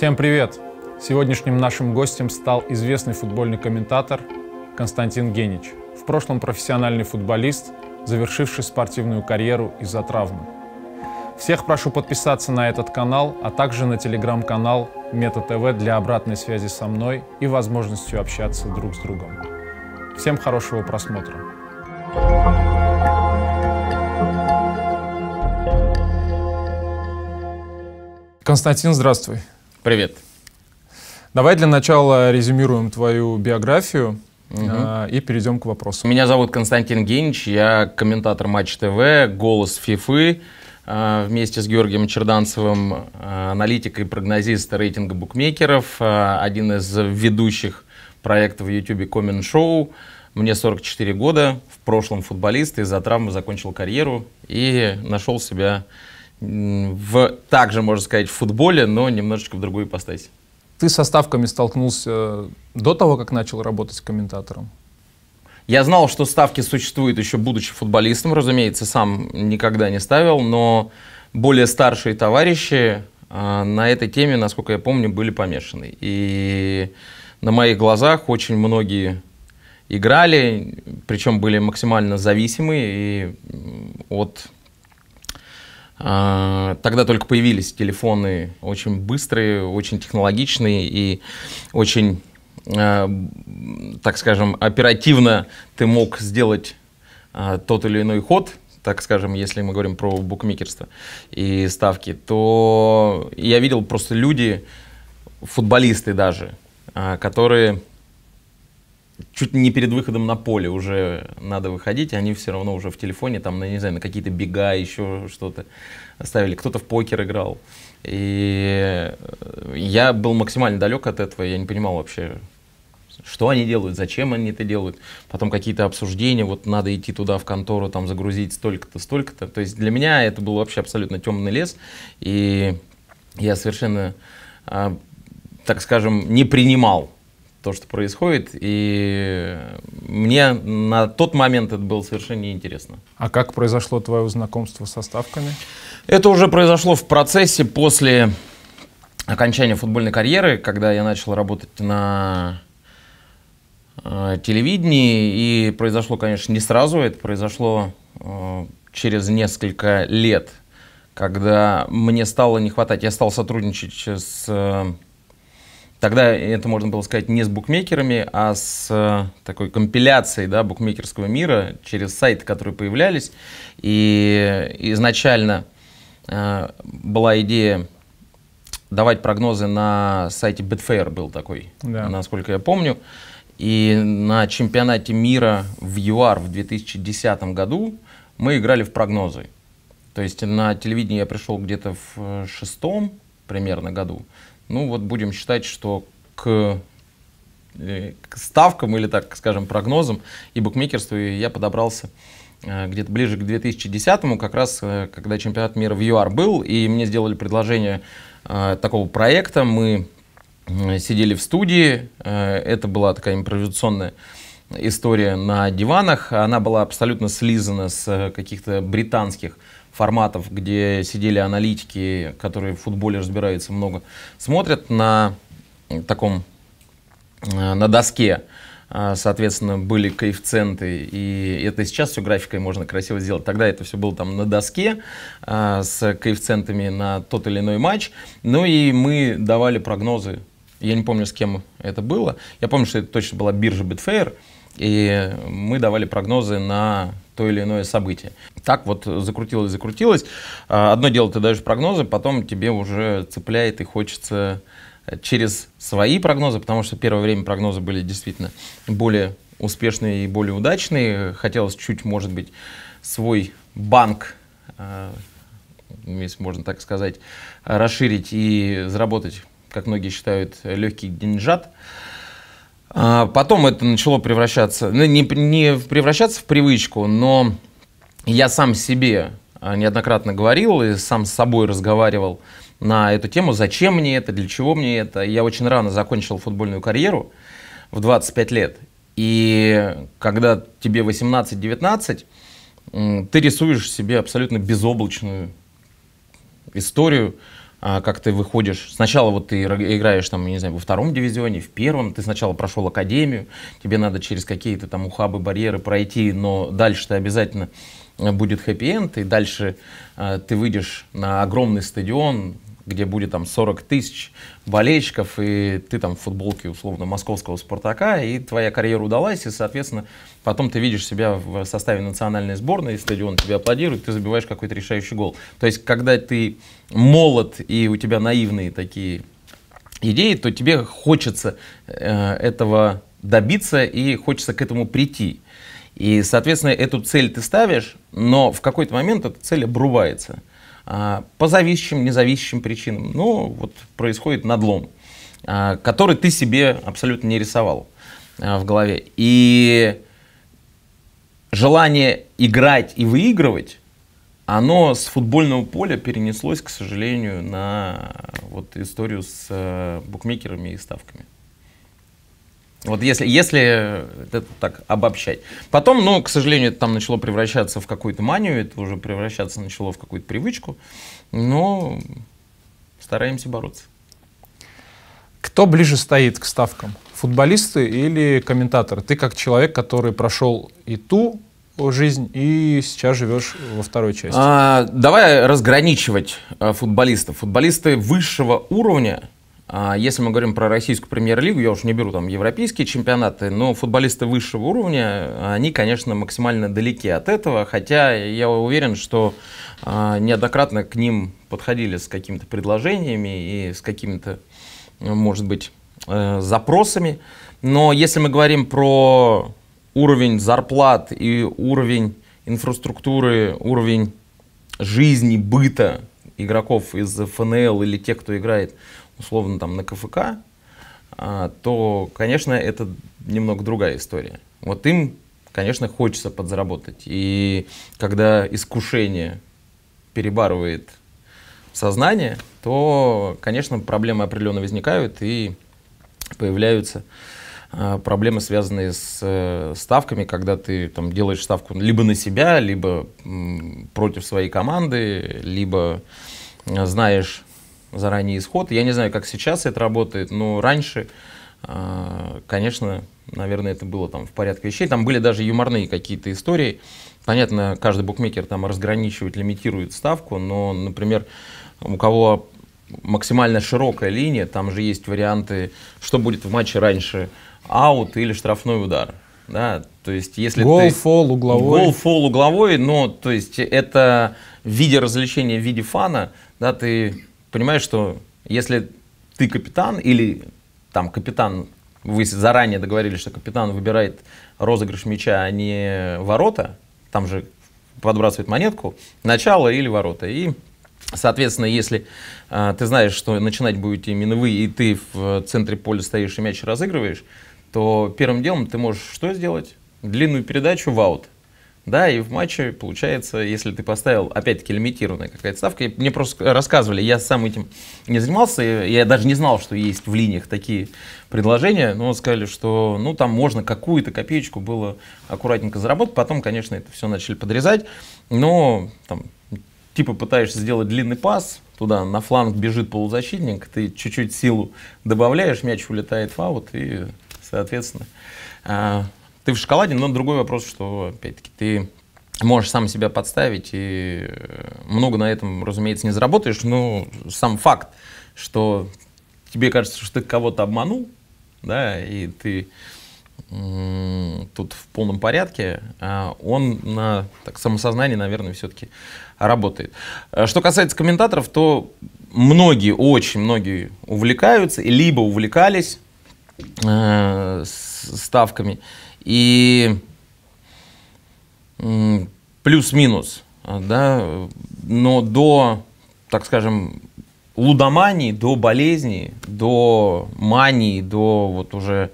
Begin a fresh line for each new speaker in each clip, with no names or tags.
Всем привет! Сегодняшним нашим гостем стал известный футбольный комментатор Константин Генич, в прошлом профессиональный футболист, завершивший спортивную карьеру из-за травмы. Всех прошу подписаться на этот канал, а также на телеграм-канал Мета ТВ для обратной связи со мной и возможностью общаться друг с другом. Всем хорошего просмотра! Константин, здравствуй. Привет. Давай для начала резюмируем твою биографию. Угу. А, и перейдем
к вопросу. Меня зовут Константин Генич, я комментатор Матч ТВ, голос ФИФы, а, вместе с Георгием Черданцевым, а, аналитик и прогнозист рейтинга букмекеров, а, один из ведущих проектов в YouTube Комин Шоу. Мне 44 года, в прошлом футболист, из-за травмы закончил карьеру и нашел себя в, также, можно сказать, в футболе, но немножечко в другую ипостась.
Ты со ставками столкнулся э, до того, как начал работать комментатором?
Я знал, что ставки существуют еще будучи футболистом, разумеется, сам никогда не ставил, но более старшие товарищи э, на этой теме, насколько я помню, были помешаны. И на моих глазах очень многие играли, причем были максимально зависимы и от а, тогда только появились телефоны очень быстрые, очень технологичные и очень, а, так скажем, оперативно ты мог сделать а, тот или иной ход, так скажем, если мы говорим про букмекерство и ставки, то я видел просто люди, футболисты даже, которые чуть не перед выходом на поле уже надо выходить, они все равно уже в телефоне, там, на ну, не знаю, на какие-то бега, еще что-то ставили. Кто-то в покер играл. И э, я был максимально далек от этого, я не понимал вообще, что они делают, зачем они это делают, потом какие-то обсуждения, вот надо идти туда в контору, там загрузить столько-то, столько-то. То есть для меня это был вообще абсолютно темный лес, и я совершенно, а, так скажем, не принимал то, что происходит. И мне на тот момент это было совершенно неинтересно.
А как произошло твое знакомство со ставками?
Это уже произошло в процессе после окончания футбольной карьеры, когда я начал работать на э, телевидении. И произошло, конечно, не сразу, это произошло э, через несколько лет, когда мне стало не хватать, я стал сотрудничать с э, Тогда это можно было сказать не с букмекерами, а с э, такой компиляцией да, букмекерского мира через сайты, которые появлялись. И изначально э, была идея давать прогнозы на сайте Betfair был такой, да. насколько я помню. И на чемпионате мира в ЮАР в 2010 году мы играли в прогнозы. То есть на телевидение я пришел где-то в э, шестом примерно году. Ну вот будем считать, что к, э, к ставкам или, так скажем, прогнозам и букмекерству я подобрался э, где-то ближе к 2010-му, как раз э, когда чемпионат мира в ЮАР был, и мне сделали предложение такого проекта. Мы сидели в студии, это была такая импровизационная история на диванах, она была абсолютно слизана с каких-то британских форматов, где сидели аналитики, которые в футболе разбираются много, смотрят на таком, э, на доске, э, соответственно, были коэффициенты, и это сейчас все графикой можно красиво сделать. Тогда это все было там на доске э, с коэффициентами на тот или иной матч. Ну и мы давали прогнозы, я не помню, с кем это было. Я помню, что это точно была биржа Betfair, и мы давали прогнозы на то или иное событие. Так вот закрутилось, закрутилось. А, одно дело ты даешь прогнозы, потом тебе уже цепляет и хочется через свои прогнозы, потому что первое время прогнозы были действительно более успешные и более удачные. Хотелось чуть, может быть, свой банк а, если можно так сказать, расширить и заработать, как многие считают, легкий деньжат. А потом это начало превращаться, ну, не, не превращаться в привычку, но я сам себе а, неоднократно говорил и сам с собой разговаривал на эту тему, зачем мне это, для чего мне это. Я очень рано закончил футбольную карьеру в 25 лет. И когда тебе 18-19, ты рисуешь себе абсолютно безоблачную историю, а, как ты выходишь, сначала вот ты играешь там, не знаю, во втором дивизионе, в первом, ты сначала прошел академию, тебе надо через какие-то там ухабы, барьеры пройти, но дальше ты обязательно э, будет хэппи-энд, и дальше э, ты выйдешь на огромный стадион, где будет там 40 тысяч, болельщиков, и ты там в футболке, условно, московского «Спартака», и твоя карьера удалась, и, соответственно, потом ты видишь себя в составе национальной сборной, стадион тебе аплодирует, ты забиваешь какой-то решающий гол. То есть, когда ты молод, и у тебя наивные такие идеи, то тебе хочется э, этого добиться, и хочется к этому прийти. И, соответственно, эту цель ты ставишь, но в какой-то момент эта цель обрубается – а, по зависящим, независимым причинам. Ну, вот происходит надлом, а, который ты себе абсолютно не рисовал а, в голове. И желание играть и выигрывать, оно с футбольного поля перенеслось, к сожалению, на вот историю с э, букмекерами и ставками. Вот если, если это так обобщать. Потом, ну, к сожалению, это там начало превращаться в какую-то манию, это уже превращаться начало в какую-то привычку, но стараемся бороться.
Кто ближе стоит к ставкам? Футболисты или комментаторы? Ты как человек, который прошел и ту жизнь, и сейчас живешь во второй части.
А, давай разграничивать э, футболистов. Футболисты высшего уровня — а, если мы говорим про российскую премьер-лигу, я уж не беру там европейские чемпионаты, но футболисты высшего уровня, они, конечно, максимально далеки от этого, хотя я уверен, что а, неоднократно к ним подходили с какими-то предложениями и с какими-то, может быть, э, запросами. Но если мы говорим про уровень зарплат и уровень инфраструктуры, уровень жизни, быта игроков из ФНЛ или тех, кто играет условно там на КФК, а, то, конечно, это немного другая история. Вот им, конечно, хочется подзаработать. И когда искушение перебарывает сознание, то, конечно, проблемы определенно возникают и появляются а, проблемы, связанные с э, ставками, когда ты там, делаешь ставку либо на себя, либо против своей команды, либо э, знаешь заранее исход. Я не знаю, как сейчас это работает, но раньше, а, конечно, наверное, это было там в порядке вещей. Там были даже юморные какие-то истории. Понятно, каждый букмекер там разграничивает, лимитирует ставку, но, например, у кого максимально широкая линия, там же есть варианты, что будет в матче раньше, аут или штрафной удар. Да, то есть если гол, ты... фол, угловой. Гол, фол, угловой, но то есть это в виде развлечения, в виде фана, да, ты понимаешь, что если ты капитан или там капитан, вы заранее договорились, что капитан выбирает розыгрыш мяча, а не ворота, там же подбрасывает монетку, начало или ворота. И, соответственно, если э, ты знаешь, что начинать будете именно вы, и ты в центре поля стоишь и мяч разыгрываешь, то первым делом ты можешь что сделать? Длинную передачу в аут. Да, и в матче получается, если ты поставил, опять-таки, лимитированная какая-то ставка, мне просто рассказывали, я сам этим не занимался, я даже не знал, что есть в линиях такие предложения, но сказали, что ну там можно какую-то копеечку было аккуратненько заработать, потом, конечно, это все начали подрезать, но там типа пытаешься сделать длинный пас, туда на фланг бежит полузащитник, ты чуть-чуть силу добавляешь, мяч улетает в аут и, соответственно, а, ты в шоколаде, но другой вопрос, что, опять-таки, ты можешь сам себя подставить, и э, много на этом, разумеется, не заработаешь, но сам факт, что тебе кажется, что ты кого-то обманул, да, и ты тут в полном порядке, а он на так, самосознании, наверное, все-таки работает. Э, что касается комментаторов, то многие, очень многие увлекаются, либо увлекались э, ставками, и плюс-минус, да, но до, так скажем, лудомании, до болезни, до мании, до вот уже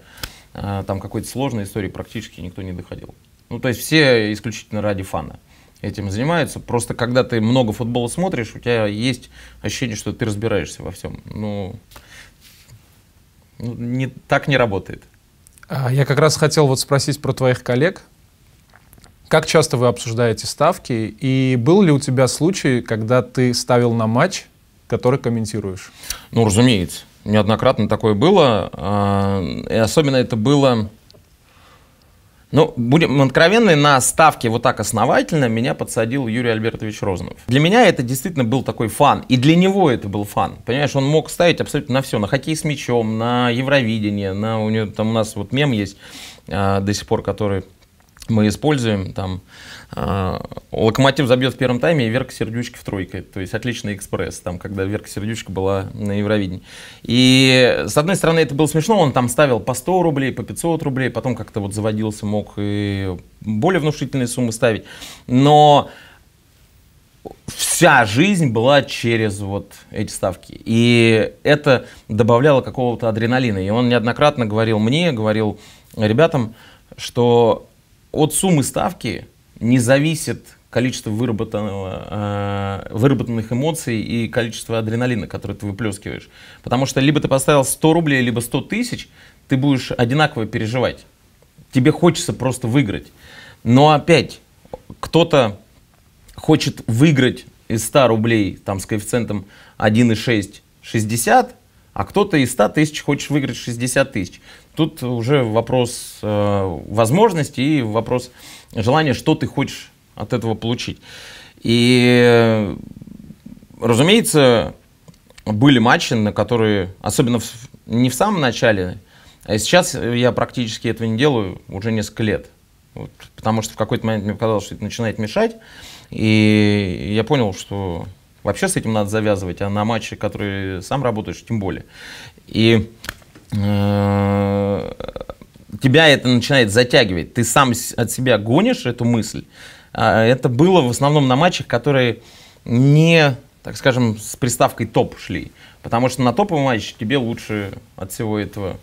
а, там какой-то сложной истории практически никто не доходил. Ну, то есть все исключительно ради фана этим занимаются. Просто когда ты много футбола смотришь, у тебя есть ощущение, что ты разбираешься во всем. Ну, ну не, так не работает.
А, я как раз хотел вот спросить про твоих коллег. Как часто вы обсуждаете ставки? И был ли у тебя случай, когда ты ставил на матч, который комментируешь?
Ну, разумеется. Неоднократно такое было. А, и особенно это было ну, будем откровенны, на ставке вот так основательно меня подсадил Юрий Альбертович Розанов. Для меня это действительно был такой фан, и для него это был фан. Понимаешь, он мог ставить абсолютно на все, на хоккей с мячом, на Евровидение, на у него там у нас вот мем есть э, до сих пор, который мы используем там э, Локомотив забьет в первом тайме и Верка Сердючки в тройке. То есть отличный экспресс, там, когда Верка Сердючка была на Евровидении. И с одной стороны это было смешно, он там ставил по 100 рублей, по 500 рублей, потом как-то вот заводился, мог и более внушительные суммы ставить. Но вся жизнь была через вот эти ставки. И это добавляло какого-то адреналина. И он неоднократно говорил мне, говорил ребятам, что от суммы ставки не зависит количество выработанного, э, выработанных эмоций и количество адреналина, который ты выплескиваешь. Потому что либо ты поставил 100 рублей, либо 100 тысяч, ты будешь одинаково переживать. Тебе хочется просто выиграть. Но опять, кто-то хочет выиграть из 100 рублей там, с коэффициентом 1,6, 60, а кто-то из 100 тысяч хочет выиграть 60 тысяч. Тут уже вопрос э, возможности и вопрос желания, что ты хочешь от этого получить. И, разумеется, были матчи, на которые, особенно в, не в самом начале, а сейчас я практически этого не делаю уже несколько лет. Вот, потому что в какой-то момент мне показалось, что это начинает мешать. И я понял, что вообще с этим надо завязывать, а на матче, которые сам работаешь, тем более. И Э, тебя это начинает затягивать. Ты сам от себя гонишь эту мысль. А, это было в основном на матчах, которые не, так скажем, с приставкой топ шли. Потому что на топовый матч тебе лучше от всего этого,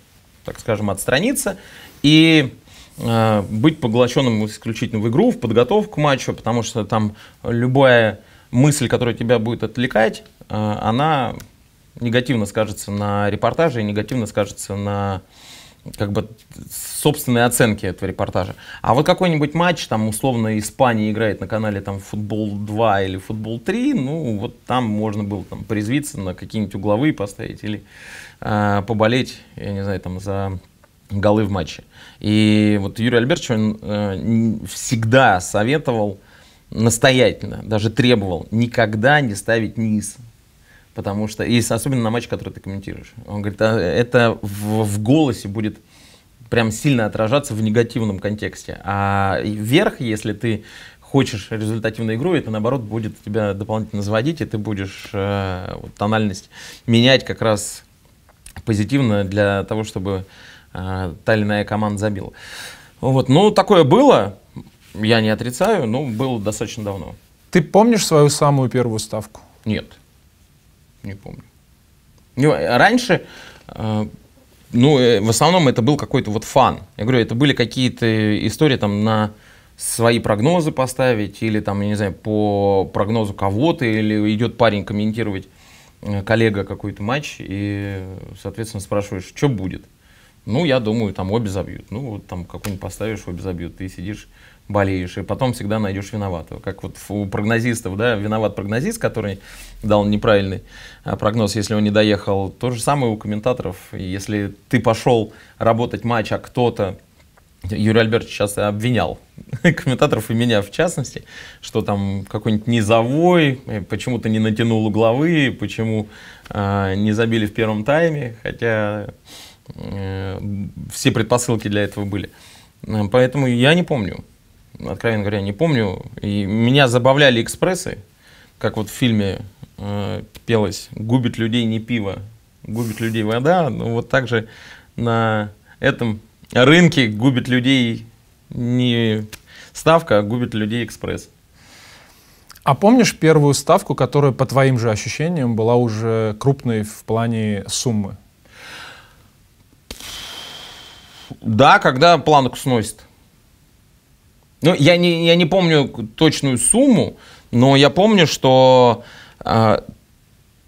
так скажем, отстраниться. И э, быть поглощенным исключительно в игру, в подготовку к матчу, потому что там любая мысль, которая тебя будет отвлекать, э, она негативно скажется на репортаже и негативно скажется на как бы собственной оценке этого репортажа. А вот какой-нибудь матч, там, условно, Испания играет на канале там «Футбол 2» или «Футбол 3», ну, вот там можно было там призвиться на какие-нибудь угловые поставить или э, поболеть, я не знаю, там, за голы в матче. И вот Юрий Альбертович, он э, всегда советовал настоятельно, даже требовал никогда не ставить низ Потому что, и особенно на матч, который ты комментируешь. Он говорит, а это в, в голосе будет прям сильно отражаться в негативном контексте. А вверх, если ты хочешь результативную игру, это наоборот будет тебя дополнительно заводить, и ты будешь э, вот, тональность менять как раз позитивно для того, чтобы э, та или иная команда забила. Вот. Ну, такое было, я не отрицаю, но было достаточно давно.
Ты помнишь свою самую первую ставку?
Нет не помню. Ну, раньше, э, ну, э, в основном это был какой-то вот фан. Я говорю, это были какие-то истории там на свои прогнозы поставить, или там, я не знаю, по прогнозу кого-то, или идет парень комментировать э, коллега какой-то матч, и, соответственно, спрашиваешь, что будет? Ну, я думаю, там обе забьют. Ну, вот там какой-нибудь поставишь, обе забьют. Ты сидишь, болеешь, и потом всегда найдешь виноватого. Как вот у прогнозистов, да, виноват прогнозист, который дал неправильный а, прогноз, если он не доехал. То же самое у комментаторов. Если ты пошел работать матч, а кто-то Юрий Альберт сейчас обвинял комментаторов и меня в частности, что там какой-нибудь низовой, э, почему-то не натянул угловые, почему э, не забили в первом тайме, хотя э, все предпосылки для этого были. Э, поэтому я не помню откровенно говоря, не помню. И меня забавляли экспрессы, как вот в фильме э, пелось «Губит людей не пиво, губит людей вода». Ну, вот так же на этом рынке губит людей не ставка, а губит людей экспресс.
А помнишь первую ставку, которая, по твоим же ощущениям, была уже крупной в плане суммы?
Да, когда планку сносит. Ну, я не, я не помню точную сумму, но я помню, что э,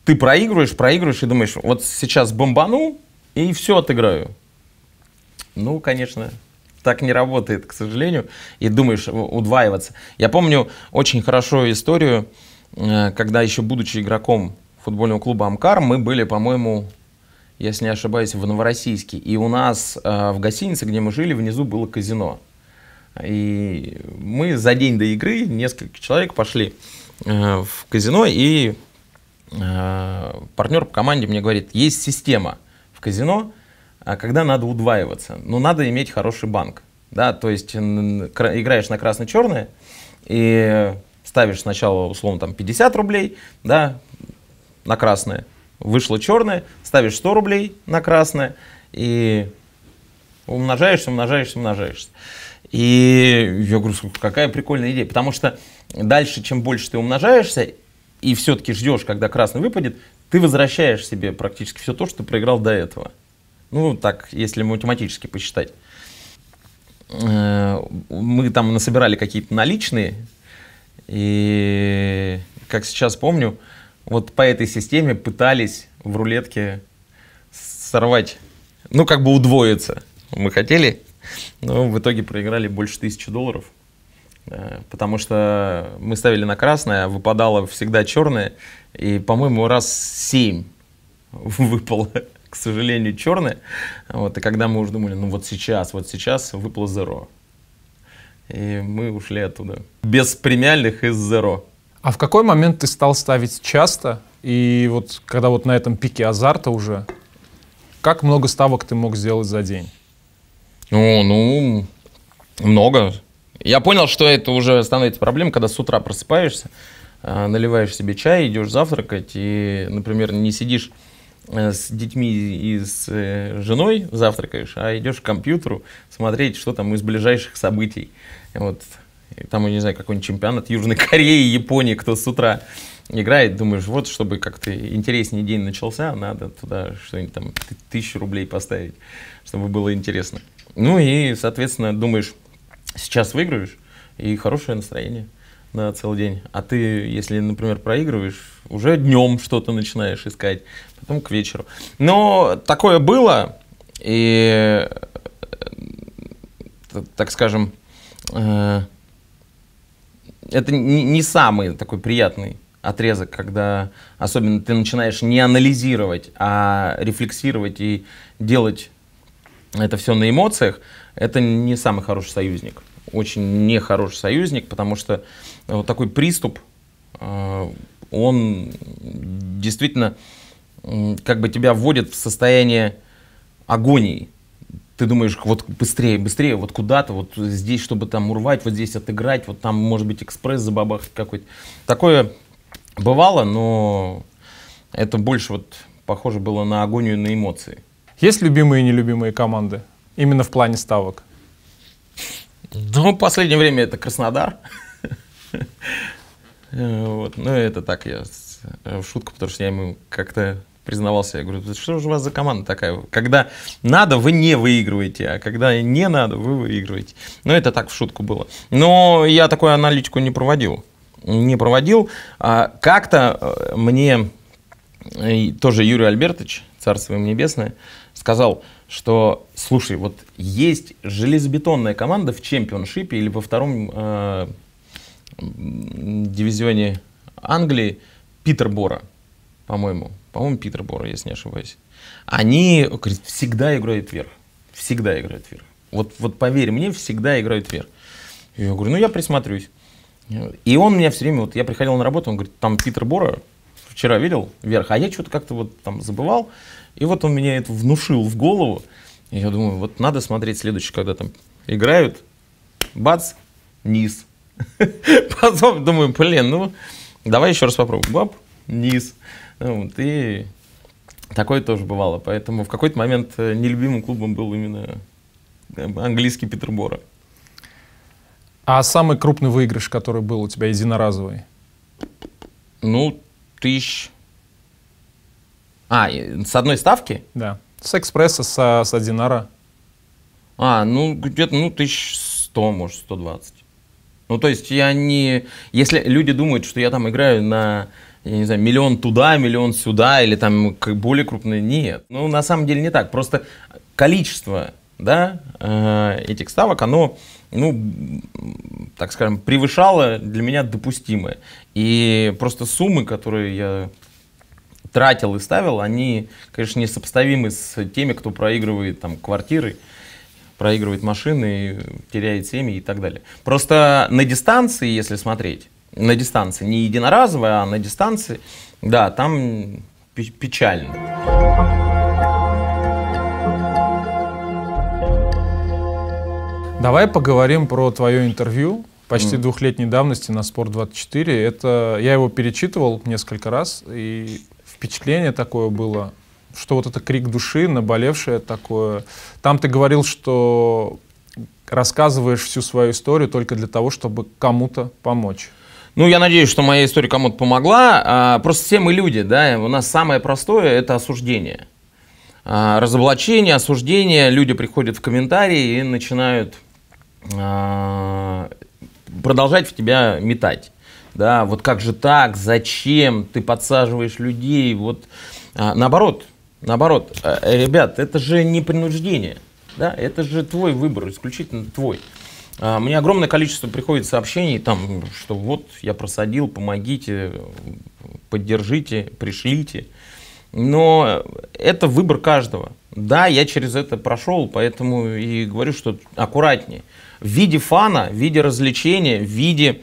ты проигрываешь, проигрываешь и думаешь, вот сейчас бомбану и все отыграю. Ну, конечно, так не работает, к сожалению, и думаешь удваиваться. Я помню очень хорошо историю, э, когда еще будучи игроком футбольного клуба «Амкар», мы были, по-моему, если не ошибаюсь, в Новороссийске. И у нас э, в гостинице, где мы жили, внизу было казино. И мы за день до игры, несколько человек пошли э, в казино, и э, партнер по команде мне говорит, есть система в казино, а когда надо удваиваться, но ну, надо иметь хороший банк. Да, то есть играешь на красно-черное и ставишь сначала, условно, там 50 рублей да, на красное, вышло черное, ставишь 100 рублей на красное и умножаешься, умножаешься, умножаешься. И я говорю, какая прикольная идея. Потому что дальше, чем больше ты умножаешься, и все-таки ждешь, когда красный выпадет, ты возвращаешь себе практически все то, что ты проиграл до этого. Ну, так, если математически посчитать. Э, мы там насобирали какие-то наличные, и, как сейчас помню, вот по этой системе пытались в рулетке сорвать, ну, как бы удвоиться. Мы хотели ну, в итоге проиграли больше тысячи долларов, э, потому что мы ставили на красное, а выпадало всегда черное, и, по-моему, раз семь выпало, к сожалению, черное. Вот, и когда мы уже думали, ну вот сейчас, вот сейчас выпало зеро. И мы ушли оттуда. Без премиальных из зеро. А в какой момент ты стал ставить
часто? И вот когда вот на этом пике азарта уже, как много ставок
ты мог сделать за день? О, ну, много. Я понял, что это уже становится проблемой, когда с утра просыпаешься, э, наливаешь себе чай, идешь завтракать и, например, не сидишь э, с детьми и с э, женой завтракаешь, а идешь к компьютеру смотреть, что там из ближайших событий. Вот там, я не знаю, какой-нибудь чемпионат Южной Кореи, Японии, кто с утра играет, думаешь, вот, чтобы как-то интереснее день начался, надо туда что-нибудь там тысячу рублей поставить, чтобы было интересно. Ну и, соответственно, думаешь, сейчас выиграешь, и хорошее настроение на целый день. А ты, если, например, проигрываешь, уже днем что-то начинаешь искать, потом к вечеру. Но такое было, и, э, так скажем, э, это не самый такой приятный отрезок, когда особенно ты начинаешь не анализировать, а рефлексировать и делать это все на эмоциях, это не самый хороший союзник. Очень нехороший союзник, потому что вот такой приступ, э, он действительно как бы тебя вводит в состояние агонии. Ты думаешь, вот быстрее, быстрее, вот куда-то, вот здесь, чтобы там урвать, вот здесь отыграть, вот там, может быть, экспресс забабахать какой-то. Такое Бывало, но это больше вот похоже было на агонию на эмоции. Есть любимые и нелюбимые команды? Именно в плане ставок? Ну, в последнее время это Краснодар. Э, вот. Ну, это так, я э, в шутку, потому что я ему как-то признавался. Я говорю, что же у вас за команда такая? Когда надо, вы не выигрываете, а когда не надо, вы выигрываете. Ну, это так в шутку было. Но я такую аналитику не проводил не проводил. А как-то э, мне э, тоже Юрий Альбертович, царство им небесное, сказал, что, слушай, вот есть железобетонная команда в чемпионшипе или во втором э, дивизионе Англии, Питер Бора, по-моему. По-моему, Питер Бора, если не ошибаюсь. Они, говорит, всегда играют вверх. Всегда играют вверх. Вот, вот поверь мне, всегда играют вверх. Я говорю, ну я присмотрюсь. И он меня все время, вот я приходил на работу, он говорит, там Питер Бора, вчера видел, вверх, а я что-то как-то вот там забывал, и вот он меня это внушил в голову, и я думаю, вот надо смотреть следующий, когда там играют, бац, низ. Потом думаю, блин, ну, давай еще раз попробуем, баб, низ. Ну вот, и такое тоже бывало, поэтому в какой-то момент э, нелюбимым клубом был именно э, английский Петербора.
А самый крупный выигрыш, который был у тебя единоразовый? Ну,
тысяч... А, с одной ставки? Да. С экспресса, с, с одинара. А, ну, где-то, ну, тысяч сто, может, сто двадцать. Ну, то есть я не... Если люди думают, что я там играю на, я не знаю, миллион туда, миллион сюда, или там более крупные, нет. Ну, на самом деле не так. Просто количество, да, э, этих ставок, оно ну, так скажем, превышало для меня допустимое. И просто суммы, которые я тратил и ставил, они, конечно, несопоставимы с теми, кто проигрывает там квартиры, проигрывает машины, теряет семьи и так далее. Просто на дистанции, если смотреть, на дистанции, не единоразово, а на дистанции, да, там печально.
Давай поговорим про твое интервью почти mm. двухлетней давности на Спорт24. Это я его перечитывал несколько раз, и впечатление такое было, что вот это крик души, наболевшее такое. Там ты говорил, что рассказываешь всю свою историю только для того, чтобы кому-то помочь.
Ну, я надеюсь, что моя история кому-то помогла. А, просто все мы люди, да, у нас самое простое — это осуждение. А, разоблачение, осуждение, люди приходят в комментарии и начинают Э, продолжать в тебя метать. Да, вот как же так, зачем ты подсаживаешь людей, вот а, наоборот, наоборот, э, ребят, это же не принуждение, да, это же твой выбор, исключительно твой. А, мне огромное количество приходит сообщений, там, что вот я просадил, помогите, поддержите, пришлите, но это выбор каждого. Да, я через это прошел, поэтому и говорю, что аккуратнее. В виде фана, в виде развлечения, в виде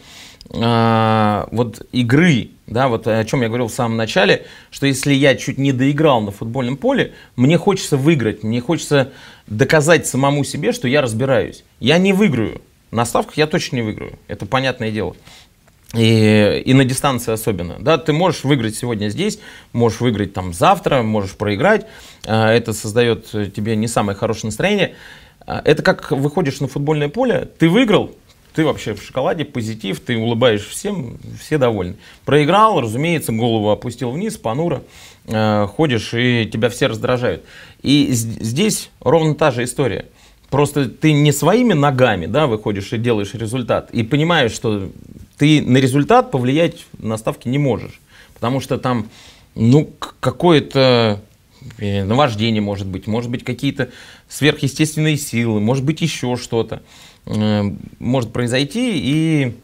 э, вот игры, да, вот о чем я говорил в самом начале, что если я чуть не доиграл на футбольном поле, мне хочется выиграть, мне хочется доказать самому себе, что я разбираюсь. Я не выиграю. На ставках я точно не выиграю, это понятное дело. И, и на дистанции особенно. Да, ты можешь выиграть сегодня здесь, можешь выиграть там завтра, можешь проиграть. А, это создает э, тебе не самое хорошее настроение. А, это как выходишь на футбольное поле, ты выиграл, ты вообще в шоколаде, позитив, ты улыбаешь всем, все довольны. Проиграл, разумеется, голову опустил вниз, понуро, э, ходишь, и тебя все раздражают. И здесь ровно та же история. Просто ты не своими ногами да, выходишь и делаешь результат, и понимаешь, что ты на результат повлиять на ставки не можешь. Потому что там, ну, какое-то наваждение может быть, может быть какие-то сверхъестественные силы, может быть еще что-то эм, может произойти, и,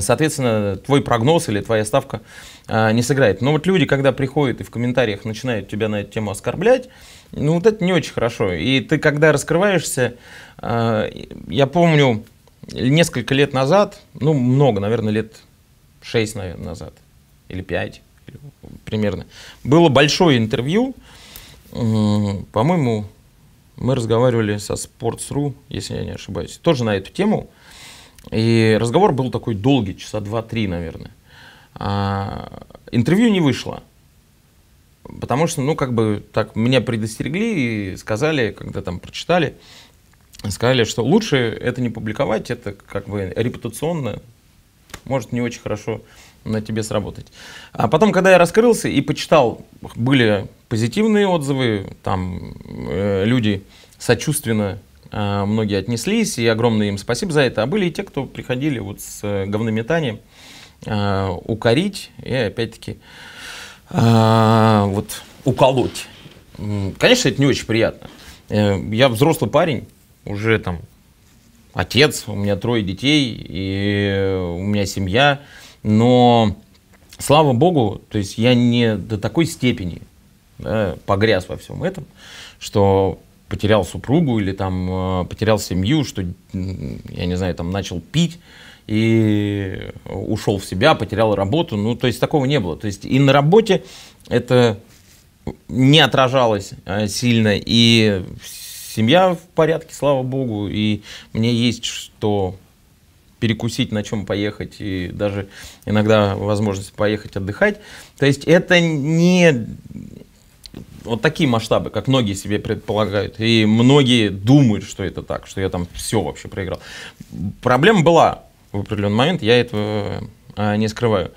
соответственно, твой прогноз или твоя ставка а, не сыграет. Но вот люди, когда приходят и в комментариях начинают тебя на эту тему оскорблять, ну вот это не очень хорошо. И ты, когда раскрываешься, а, я помню, несколько лет назад, ну много, наверное, лет 6, наверное, назад, или 5 примерно, было большое интервью, по-моему, мы разговаривали со Sports.ru, если я не ошибаюсь, тоже на эту тему. И разговор был такой долгий, часа два-три, наверное. А, интервью не вышло. Потому что, ну, как бы так меня предостерегли и сказали, когда там прочитали, сказали, что лучше это не публиковать, это как бы репутационно может не очень хорошо на тебе сработать. А потом, когда я раскрылся и почитал, были позитивные отзывы, там э, люди сочувственно э, многие отнеслись, и огромное им спасибо за это. А были и те, кто приходили вот с э, говнометанием э, укорить и опять-таки э, вот уколоть. Конечно, это не очень приятно. Э, я взрослый парень, уже там отец, у меня трое детей, и у меня семья, но слава богу, то есть я не до такой степени да, погряз во всем этом, что потерял супругу или там э, потерял семью, что, я не знаю, там начал пить и ушел в себя, потерял работу. Ну, то есть такого не было. То есть и на работе это не отражалось э, сильно, и семья в порядке, слава богу, и мне есть что перекусить, на чем поехать, и даже иногда возможность поехать отдыхать. То есть это не вот такие масштабы, как многие себе предполагают. И многие думают, что это так, что я там все вообще проиграл. Проблема была в определенный момент, я этого а, не скрываю.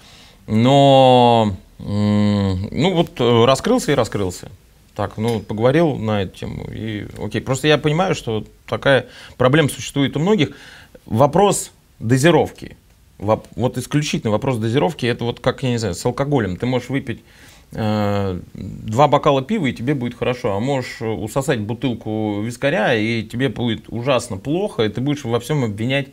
Но ну вот э, раскрылся и раскрылся. Так, ну, поговорил на эту тему, и окей. Просто я понимаю, что такая проблема существует у многих. Вопрос дозировки. Воп вот исключительно вопрос дозировки, это вот как, я не знаю, с алкоголем. Ты можешь выпить э, два бокала пива, и тебе будет хорошо, а можешь усосать бутылку вискаря, и тебе будет ужасно плохо, и ты будешь во всем обвинять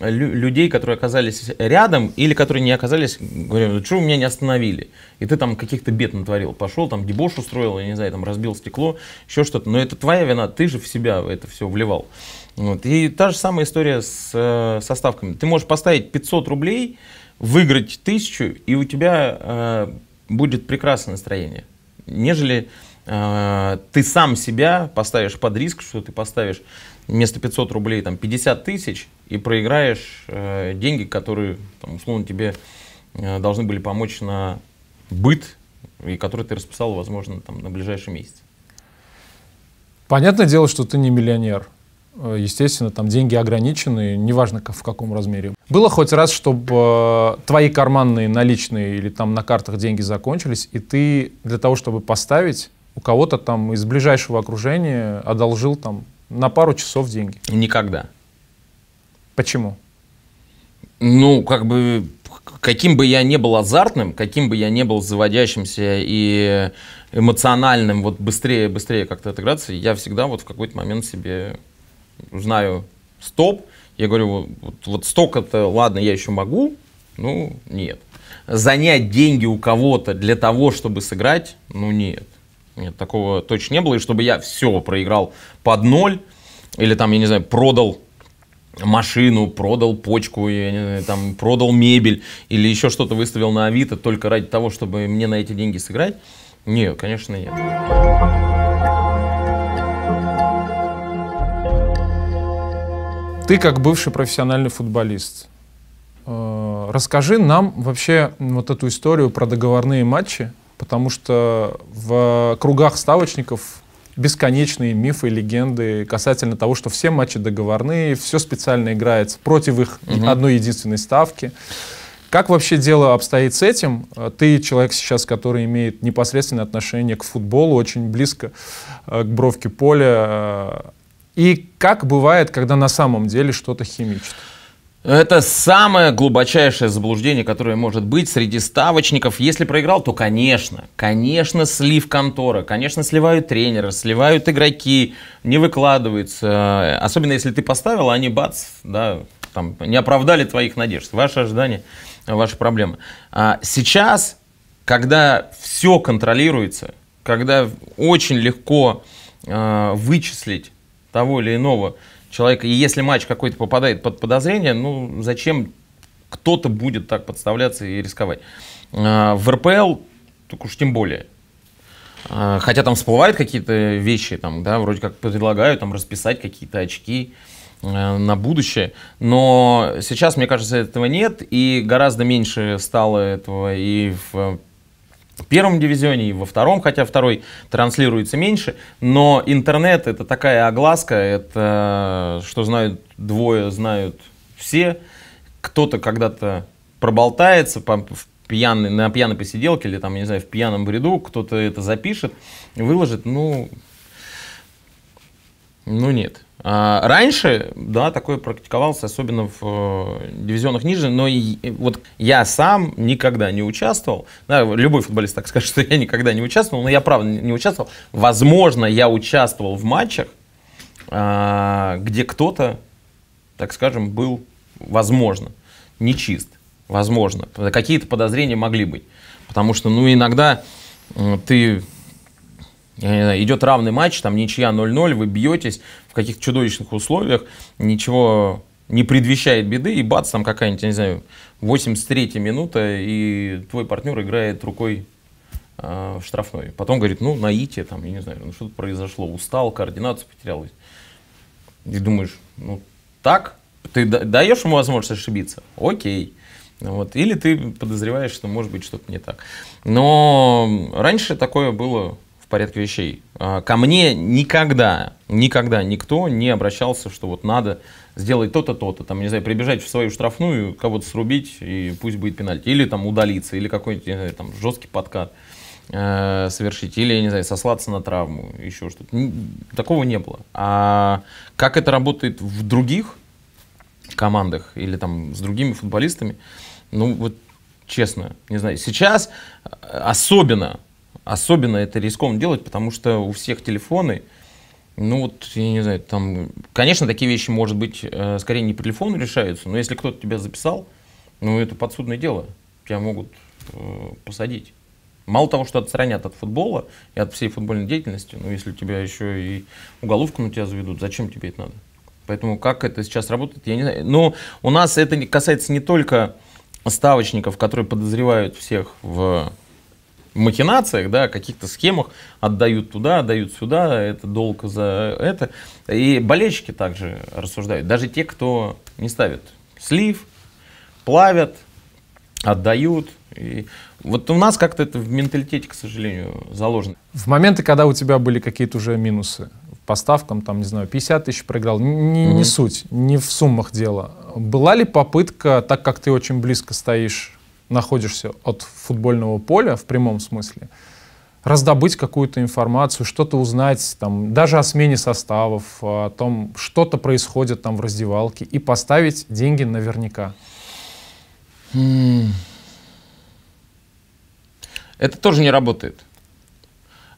лю- людей, которые оказались рядом или которые не оказались, говорят, «Ну, что вы меня не остановили? И ты там каких-то бед натворил, пошел, там дебош устроил, я не знаю, там разбил стекло, еще что-то. Но это твоя вина, ты же в себя это все вливал. Вот. И та же самая история с э, со ставками. Ты можешь поставить 500 рублей, выиграть 1000, и у тебя э, будет прекрасное настроение, нежели э, ты сам себя поставишь под риск, что ты поставишь вместо 500 рублей там 50 тысяч и проиграешь э, деньги, которые там, условно тебе э, должны были помочь на быт и которые ты расписал, возможно, там на ближайший месяц. Понятное
дело, что ты не миллионер. Э, естественно, там деньги ограничены, неважно как, в каком размере. Было хоть раз, чтобы э, твои карманные наличные или там на картах деньги закончились, и ты для того, чтобы поставить, у кого-то там из ближайшего окружения одолжил там на пару часов
деньги? Никогда. Почему? Ну, как бы, каким бы я не был азартным, каким бы я не был заводящимся и эмоциональным, вот быстрее, быстрее как-то отыграться, я всегда вот в какой-то момент себе знаю стоп, я говорю, вот, вот столько-то, ладно, я еще могу, ну, нет. Занять деньги у кого-то для того, чтобы сыграть, ну, нет. Нет, такого точно не было. И чтобы я все проиграл под ноль, или там, я не знаю, продал машину, продал почку, я не знаю, там, продал мебель, или еще что-то выставил на Авито только ради того, чтобы мне на эти деньги сыграть, не, конечно, нет.
Ты как бывший профессиональный футболист, э, расскажи нам вообще вот эту историю про договорные матчи, потому что в кругах ставочников бесконечные мифы, легенды касательно того, что все матчи договорные, все специально играется против их угу. одной единственной ставки. Как вообще дело обстоит с этим? Э, ты человек сейчас, который имеет непосредственное отношение к футболу, очень близко э, к бровке поля. Э, и как бывает, когда на самом деле что-то химичит?
Это самое глубочайшее заблуждение, которое может быть среди ставочников. Если проиграл, то, конечно, конечно, слив контора, конечно, сливают тренера, сливают игроки, не выкладываются. Особенно если ты поставил, а они бац, да, там, не оправдали твоих надежд. Ваши ожидания, ваши проблемы. А сейчас, когда все контролируется, когда очень легко э, вычислить того или иного человека. И если матч какой-то попадает под подозрение, ну зачем кто-то будет так подставляться и рисковать? А, в РПЛ, так уж тем более. А, хотя там всплывают какие-то вещи, там, да, вроде как предлагают там, расписать какие-то очки а, на будущее. Но сейчас, мне кажется, этого нет, и гораздо меньше стало этого и в первом дивизионе и во втором, хотя второй транслируется меньше, но интернет это такая огласка, это что знают двое, знают все. Кто-то когда-то проболтается в пьяный, на пьяной посиделке или там, не знаю, в пьяном бреду, кто-то это запишет, выложит, ну, ну нет. А, раньше, да, такое практиковалось, особенно в э, дивизионах ниже, но и, вот я сам никогда не участвовал. Да, любой футболист так скажет, что я никогда не участвовал, но я правда не участвовал. Возможно, я участвовал в матчах, э, где кто-то, так скажем, был, возможно, нечист. Возможно. Какие-то подозрения могли быть. Потому что, ну, иногда э, ты идет равный матч, там ничья 0-0, вы бьетесь в каких-то чудовищных условиях, ничего не предвещает беды, и бац, там какая-нибудь, я не знаю, 83-я минута, и твой партнер играет рукой э, в штрафной. Потом говорит, ну, наите, там, я не знаю, ну, что-то произошло, устал, координацию потерял. И думаешь, ну, так? Ты даешь ему возможность ошибиться? Окей. Вот. Или ты подозреваешь, что может быть что-то не так. Но раньше такое было порядке вещей. А, ко мне никогда, никогда никто не обращался, что вот надо сделать то-то, то-то, там, не знаю, прибежать в свою штрафную, кого-то срубить, и пусть будет пенальти. Или там удалиться, или какой-нибудь там жесткий подкат э, совершить, или, не знаю, сослаться на травму, еще что-то. Такого не было. А как это работает в других командах или там с другими футболистами, ну вот честно, не знаю. Сейчас э, особенно Особенно это риском делать, потому что у всех телефоны, ну вот, я не знаю, там, конечно, такие вещи, может быть, э, скорее не по телефону решаются, но если кто-то тебя записал, ну это подсудное дело, тебя могут э, посадить. Мало того, что отстранят от футбола и от всей футбольной деятельности, но ну, если тебя еще и уголовку на тебя заведут, зачем тебе это надо? Поэтому как это сейчас работает, я не знаю. Но у нас это касается не только ставочников, которые подозревают всех в махинациях, да, каких-то схемах отдают туда, отдают сюда, это долг за это. И болельщики также рассуждают. Даже те, кто не ставит слив, плавят, отдают. И вот у нас как-то это в менталитете, к сожалению, заложено.
В моменты, когда у тебя были какие-то уже минусы по ставкам, там, не знаю, 50 тысяч проиграл, не, mm не суть, не в суммах дело. Была ли попытка, так как ты очень близко стоишь находишься от футбольного поля в прямом смысле, раздобыть какую-то информацию, что-то узнать, там, даже о смене составов, о том, что-то происходит там в раздевалке, и поставить деньги наверняка.
Это тоже не работает.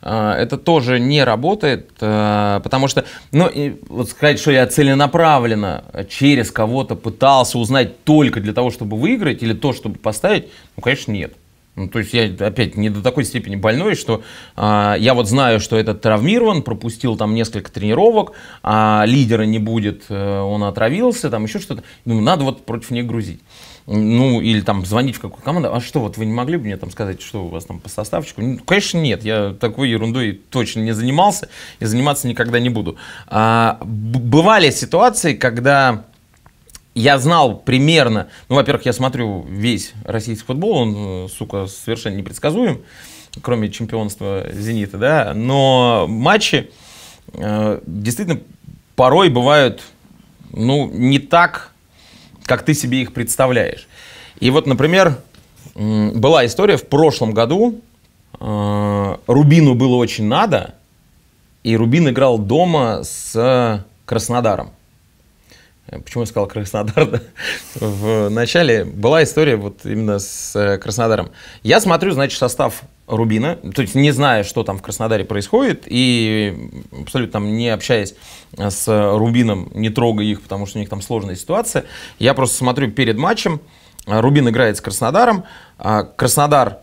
А, это тоже не работает, а, потому что, ну, и вот сказать, что я целенаправленно через кого-то пытался узнать только для того, чтобы выиграть или то, чтобы поставить, ну, конечно, нет. Ну, то есть я опять не до такой степени больной, что а, я вот знаю, что этот травмирован, пропустил там несколько тренировок, а лидера не будет, э, он отравился, там еще что-то. ну надо вот против них грузить ну, или там звонить в какую-то команду, а что, вот вы не могли бы мне там сказать, что у вас там по составчику? Ну, конечно, нет, я такой ерундой точно не занимался и заниматься никогда не буду. А, бывали ситуации, когда я знал примерно, ну, во-первых, я смотрю весь российский футбол, он, э, сука, совершенно непредсказуем, кроме чемпионства «Зенита», да, но матчи э, действительно порой бывают, ну, не так как ты себе их представляешь. И вот, например, была история в прошлом году. Э, Рубину было очень надо, и Рубин играл дома с Краснодаром. Э, почему я сказал Краснодар да? в начале? Была история вот именно с э, Краснодаром. Я смотрю, значит, состав Рубина, то есть не зная, что там в Краснодаре происходит, и абсолютно там не общаясь с Рубином, не трогая их, потому что у них там сложная ситуация, я просто смотрю перед матчем, Рубин играет с Краснодаром, а, Краснодар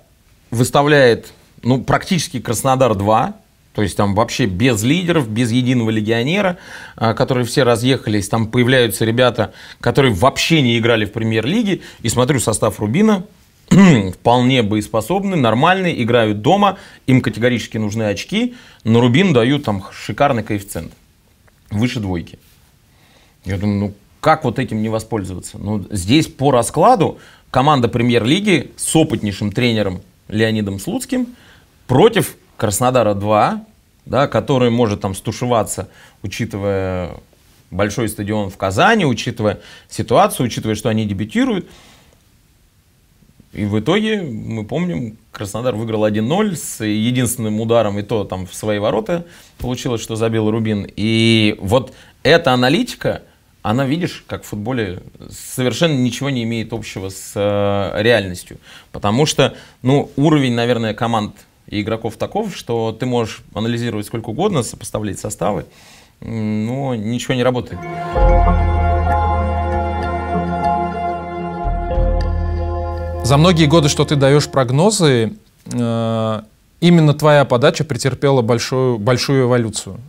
выставляет, ну, практически Краснодар 2, то есть там вообще без лидеров, без единого легионера, а, которые все разъехались, там появляются ребята, которые вообще не играли в премьер-лиге, и смотрю состав Рубина – вполне боеспособны, нормальные, играют дома, им категорически нужны очки, но Рубин дают там шикарный коэффициент, выше двойки. Я думаю, ну как вот этим не воспользоваться? Ну здесь по раскладу команда премьер-лиги с опытнейшим тренером Леонидом Слуцким против Краснодара 2, да, который может там стушеваться, учитывая большой стадион в Казани, учитывая ситуацию, учитывая, что они дебютируют. И в итоге, мы помним, Краснодар выиграл 1-0 с единственным ударом, и то там в свои ворота получилось, что забил Рубин. И вот эта аналитика, она, видишь, как в футболе, совершенно ничего не имеет общего с э, реальностью. Потому что, ну, уровень, наверное, команд и игроков таков, что ты можешь анализировать сколько угодно, сопоставлять составы, но ничего не работает.
За многие годы, что ты даешь прогнозы, э, именно твоя подача претерпела большую, большую эволюцию.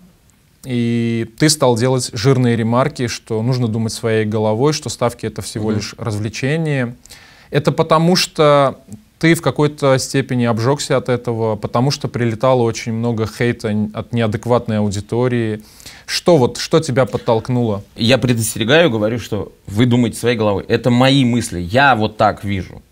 И ты стал делать жирные ремарки, что нужно думать своей головой, что ставки это всего mm-hmm. лишь развлечение. Это потому, что ты в какой-то степени обжегся от этого, потому что прилетало очень много хейта от неадекватной аудитории. Что
вот, что тебя подтолкнуло? Я предостерегаю, говорю, что вы думаете своей головой. Это мои мысли, я вот так вижу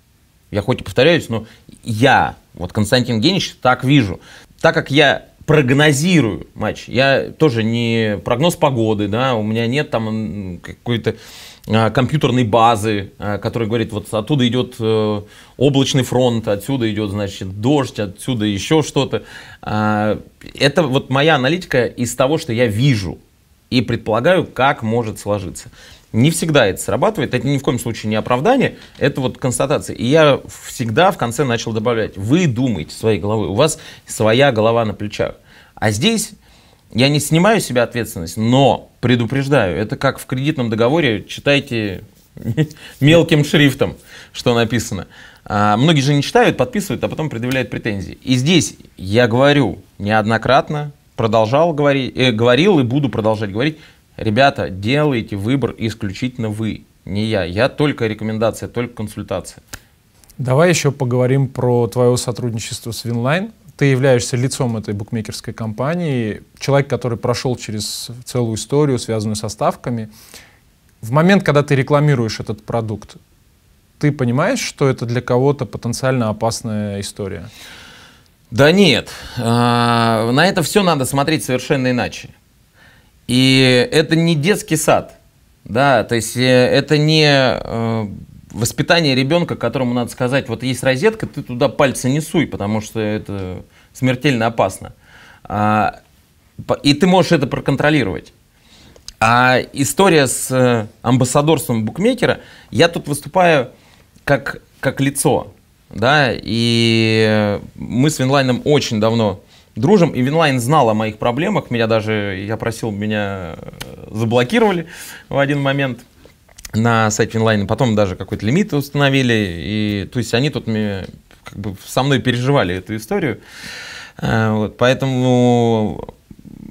я хоть и повторяюсь, но я, вот Константин Генич, так вижу. Так как я прогнозирую матч, я тоже не прогноз погоды, да, у меня нет там какой-то а, компьютерной базы, а, которая говорит, вот оттуда идет э, облачный фронт, отсюда идет, значит, дождь, отсюда еще что-то. А, это вот моя аналитика из того, что я вижу и предполагаю, как может сложиться. Не всегда это срабатывает, это ни в коем случае не оправдание, это вот констатация. И я всегда в конце начал добавлять, вы думаете своей головой, у вас своя голова на плечах. А здесь я не снимаю с себя ответственность, но предупреждаю, это как в кредитном договоре, читайте мелким шрифтом, что написано. А, многие же не читают, подписывают, а потом предъявляют претензии. И здесь я говорю неоднократно, продолжал говорить, э, говорил и буду продолжать говорить, Ребята, делайте выбор исключительно вы, не я. Я только рекомендация, только консультация.
Давай еще поговорим про твое сотрудничество с Винлайн. Ты являешься лицом этой букмекерской компании, человек, который прошел через целую историю, связанную со ставками. В момент, когда ты рекламируешь этот продукт, ты понимаешь, что это для кого-то потенциально опасная история?
Да нет, а, на это все надо смотреть совершенно иначе. И это не детский сад, да, то есть э, это не э, воспитание ребенка, которому надо сказать, вот есть розетка, ты туда пальцы не суй, потому что это смертельно опасно. А, и ты можешь это проконтролировать. А история с э, амбассадорством букмекера, я тут выступаю как, как лицо, да, и мы с Винлайном очень давно дружим. И Винлайн знал о моих проблемах. Меня даже, я просил, меня э, заблокировали в один момент на сайте Винлайн. Потом даже какой-то лимит установили. И, то есть они тут мне, как бы со мной переживали эту историю. Э, вот, поэтому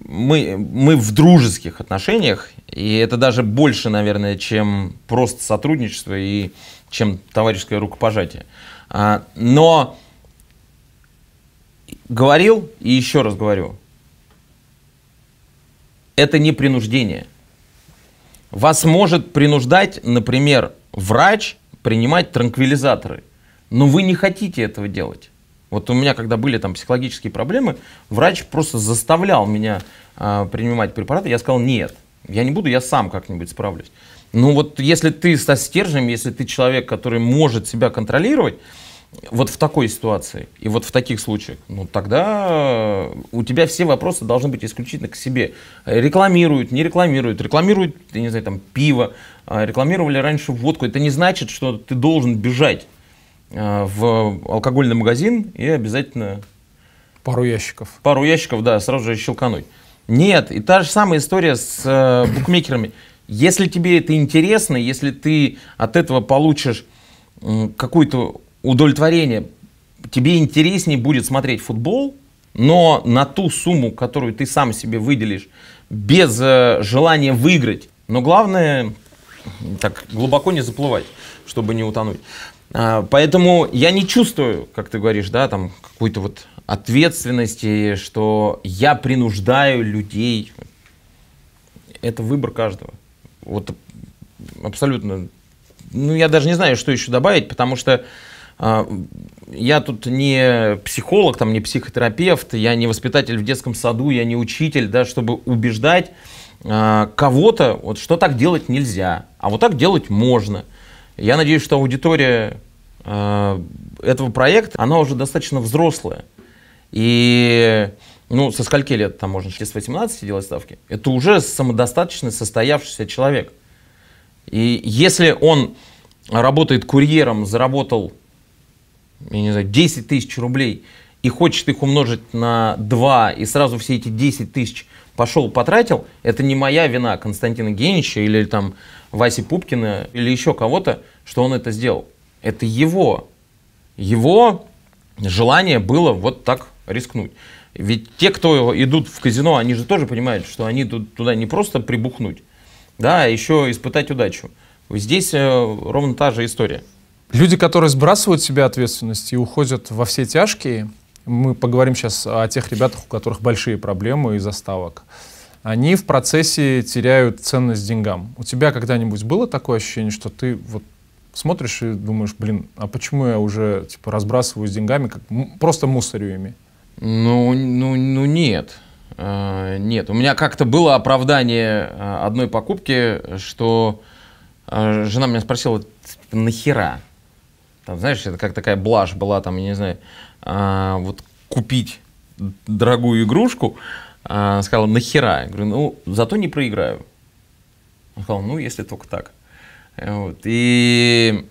мы, мы в дружеских отношениях, и это даже больше, наверное, чем просто сотрудничество и чем товарищеское рукопожатие. А, но говорил и еще раз говорю, это не принуждение. Вас может принуждать, например, врач принимать транквилизаторы, но вы не хотите этого делать. Вот у меня, когда были там психологические проблемы, врач просто заставлял меня э, принимать препараты. Я сказал, нет, я не буду, я сам как-нибудь справлюсь. Ну вот если ты со стержнем, если ты человек, который может себя контролировать, вот в такой ситуации и вот в таких случаях, ну тогда э, у тебя все вопросы должны быть исключительно к себе. Рекламируют, не рекламируют, рекламируют, я не знаю, там пиво, а рекламировали раньше водку. Это не значит, что ты должен бежать э, в алкогольный магазин и обязательно... Пару ящиков. Пару ящиков, да, сразу же щелкануть. Нет, и та же самая история с э, букмекерами. Если тебе это интересно, если ты от этого получишь какую-то удовлетворение. Тебе интереснее будет смотреть футбол, но на ту сумму, которую ты сам себе выделишь, без э, желания выиграть. Но главное, так глубоко не заплывать, чтобы не утонуть. А, поэтому я не чувствую, как ты говоришь, да, там какой-то вот ответственности, что я принуждаю людей. Это выбор каждого. Вот абсолютно. Ну, я даже не знаю, что еще добавить, потому что а, я тут не психолог, там, не психотерапевт, я не воспитатель в детском саду, я не учитель, да, чтобы убеждать а, кого-то, вот что так делать нельзя, а вот так делать можно. Я надеюсь, что аудитория а, этого проекта, она уже достаточно взрослая. И ну, со скольки лет там можно с 18 делать ставки? Это уже самодостаточный, состоявшийся человек. И если он работает курьером, заработал я не знаю, 10 тысяч рублей и хочет их умножить на 2, и сразу все эти 10 тысяч пошел, потратил, это не моя вина Константина Генича или там Васи Пупкина или еще кого-то, что он это сделал. Это его, его желание было вот так рискнуть. Ведь те, кто идут в казино, они же тоже понимают, что они тут, туда не просто прибухнуть, да, а еще испытать удачу. Здесь э, ровно та же история. Люди, которые сбрасывают себя ответственность и уходят во все тяжкие, мы поговорим
сейчас о тех ребятах, у которых большие проблемы из заставок. они в процессе теряют ценность деньгам. У тебя когда-нибудь было такое ощущение, что ты вот смотришь и думаешь, блин, а почему я уже типа разбрасываюсь деньгами, как просто мусорю ими?
Ну, ну, ну нет. А, нет, у меня как-то было оправдание а, одной покупки, что а, жена меня спросила, «Типа, нахера? Там, знаешь, это как такая блажь была, там, я не знаю, а, вот купить дорогую игрушку, а, сказала, нахера? Я говорю, ну, зато не проиграю. Он сказал, ну, если только так. Вот. И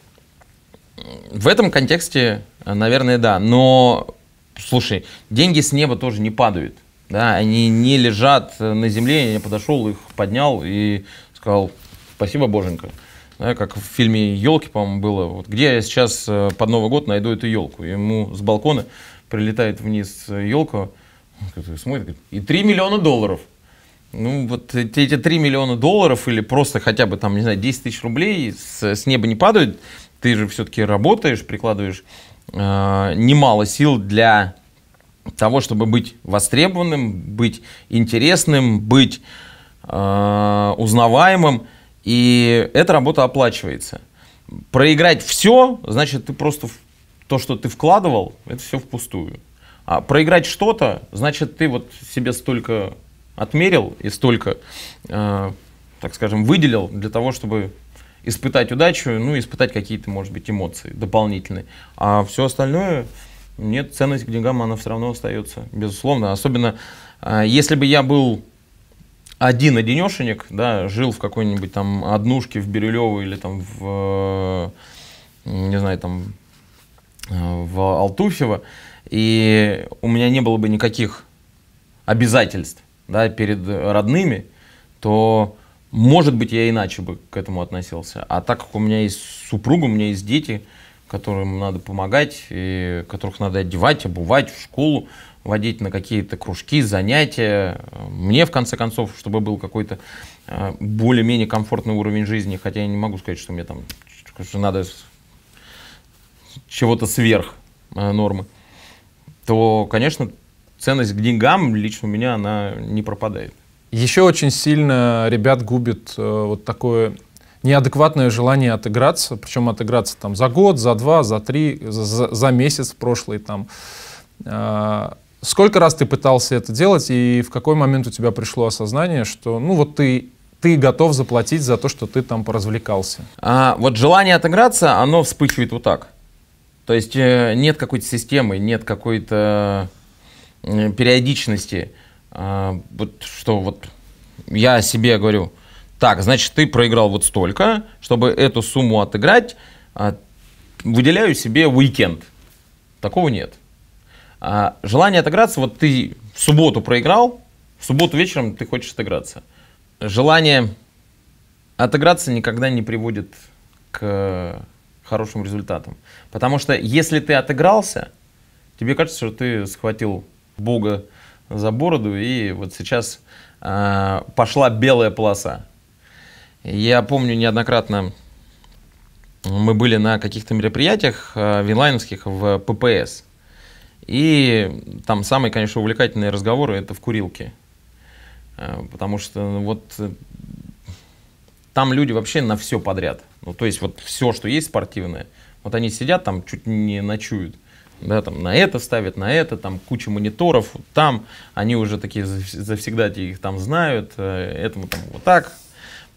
в этом контексте, наверное, да. Но, слушай, деньги с неба тоже не падают. Да, они не лежат на земле. Я подошел, их поднял и сказал, спасибо, боженька да, как в фильме «Елки», по-моему, было, вот, где я сейчас э, под Новый год найду эту елку. Ему с балкона прилетает вниз елка, э, смотрит, и 3 миллиона долларов. Ну, вот эти, эти 3 миллиона долларов или просто хотя бы там, не знаю, 10 тысяч рублей с, с неба не падают. Ты же все-таки работаешь, прикладываешь э, немало сил для того, чтобы быть востребованным, быть интересным, быть э, узнаваемым. И эта работа оплачивается. Проиграть все, значит, ты просто то, что ты вкладывал, это все впустую. А проиграть что-то, значит, ты вот себе столько отмерил и столько, э, так скажем, выделил для того, чтобы испытать удачу, ну, испытать какие-то, может быть, эмоции дополнительные. А все остальное, нет, ценность к деньгам, она все равно остается, безусловно. Особенно, э, если бы я был один одинешенек, да, жил в какой-нибудь там однушке в Бирюлево или там в, э, не знаю, там э, в Алтуфьево, и у меня не было бы никаких обязательств, да, перед родными, то, может быть, я иначе бы к этому относился. А так как у меня есть супруга, у меня есть дети, которым надо помогать, и которых надо одевать, обувать в школу, водить на какие-то кружки, занятия. Мне, в конце концов, чтобы был какой-то э, более-менее комфортный уровень жизни, хотя я не могу сказать, что мне там что надо чего-то сверх э, нормы, то, конечно, ценность к деньгам лично у меня, она не пропадает.
Еще очень сильно ребят губит э, вот такое неадекватное желание отыграться, причем отыграться там за год, за два, за три, за, за месяц прошлый там. А, Сколько раз ты пытался это делать, и в какой момент у тебя пришло осознание, что ну вот ты
ты готов заплатить за то, что ты там поразвлекался? А, вот желание отыграться, оно вспыхивает вот так. То есть э, нет какой-то системы, нет какой-то э, периодичности. А, вот что вот я себе говорю, так, значит, ты проиграл вот столько, чтобы эту сумму отыграть, а, выделяю себе уикенд. Такого нет. А, желание отыграться, вот ты в субботу проиграл, в субботу вечером ты хочешь отыграться. Желание отыграться никогда не приводит к хорошим результатам. Потому что если ты отыгрался, тебе кажется, что ты схватил Бога за бороду, и вот сейчас э, пошла белая полоса. Я помню неоднократно, мы были на каких-то мероприятиях э, а, винлайновских в ППС – и там самые, конечно, увлекательные разговоры это в курилке. Э, потому что ну, вот э, там люди вообще на все подряд. Ну, то есть вот все, что есть спортивное, вот они сидят там, чуть не ночуют. Да, там на это ставят, на это, там куча мониторов, там они уже такие завсегда их там знают, э, этому там вот так,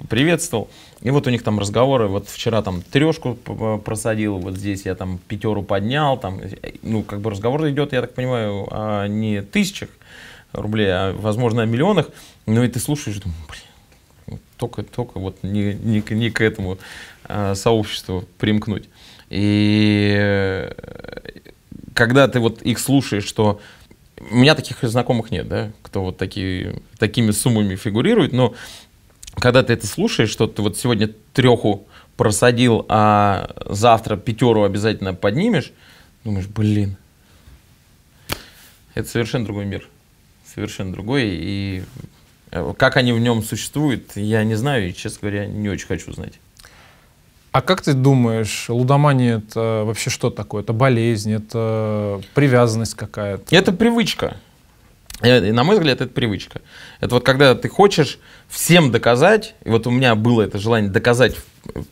приветствовал И вот у них там разговоры, вот вчера там трешку просадил, вот здесь я там пятеру поднял, там, э, ну, как бы разговор идет, я так понимаю, о не тысячах рублей, а, возможно, о миллионах. Ну, и ты слушаешь, думаю, блин, только, ну, только вот не, не, не к этому а, сообществу примкнуть. И э, когда ты вот их слушаешь, что у меня таких знакомых нет, да, кто вот такие, такими суммами фигурирует, но когда ты это слушаешь, что ты вот сегодня треху просадил, а завтра пятеру обязательно поднимешь, думаешь, блин, это совершенно другой мир. Совершенно другой. И э, как они в нем существуют, я не знаю, и, честно говоря, не очень хочу знать.
А как ты думаешь, лудомания это вообще что такое? Это болезнь, это привязанность какая-то? Это
привычка на мой взгляд, это привычка. Это вот когда ты хочешь всем доказать, и вот у меня было это желание доказать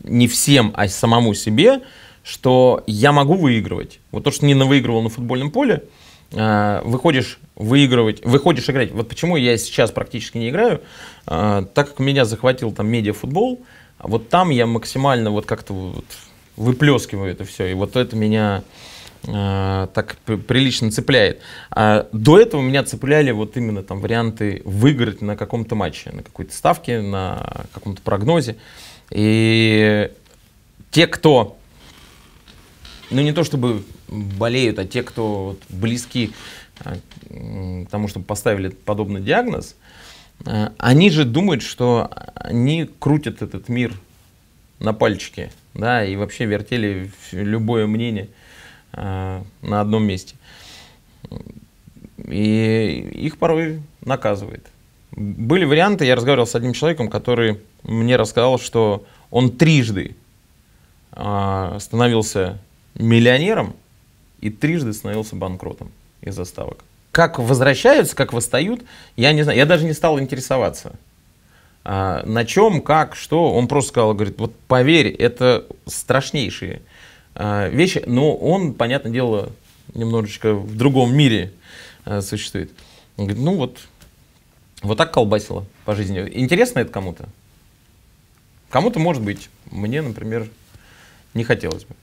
не всем, а самому себе, что я могу выигрывать. Вот то, что не выигрывал на футбольном поле, э, выходишь выигрывать, выходишь играть. Вот почему я сейчас практически не играю, э, так как меня захватил там медиафутбол, а вот там я максимально вот как-то вот выплескиваю это все, и вот это меня Э, так прилично цепляет. А до этого меня цепляли вот именно там варианты выиграть на каком-то матче, на какой-то ставке, на каком-то прогнозе. И те, кто, ну не то чтобы болеют, а те, кто вот близки к э, тому, чтобы поставили подобный диагноз, э, они же думают, что они крутят этот мир на пальчике, да, и вообще вертели любое мнение Э, на одном месте. И их порой наказывает. Были варианты, я разговаривал с одним человеком, который мне рассказал, что он трижды а, становился миллионером и трижды становился банкротом из-за ставок. Как возвращаются, как восстают, я не знаю, я даже не стал интересоваться. А, на чем, как, что, он просто сказал, говорит, вот поверь, это страшнейшие а, вещи, но он, понятное дело, немножечко в другом мире а, существует. Он говорит, ну вот, вот так колбасило по жизни. Интересно это кому-то? Кому-то, может быть, мне, например, не хотелось бы.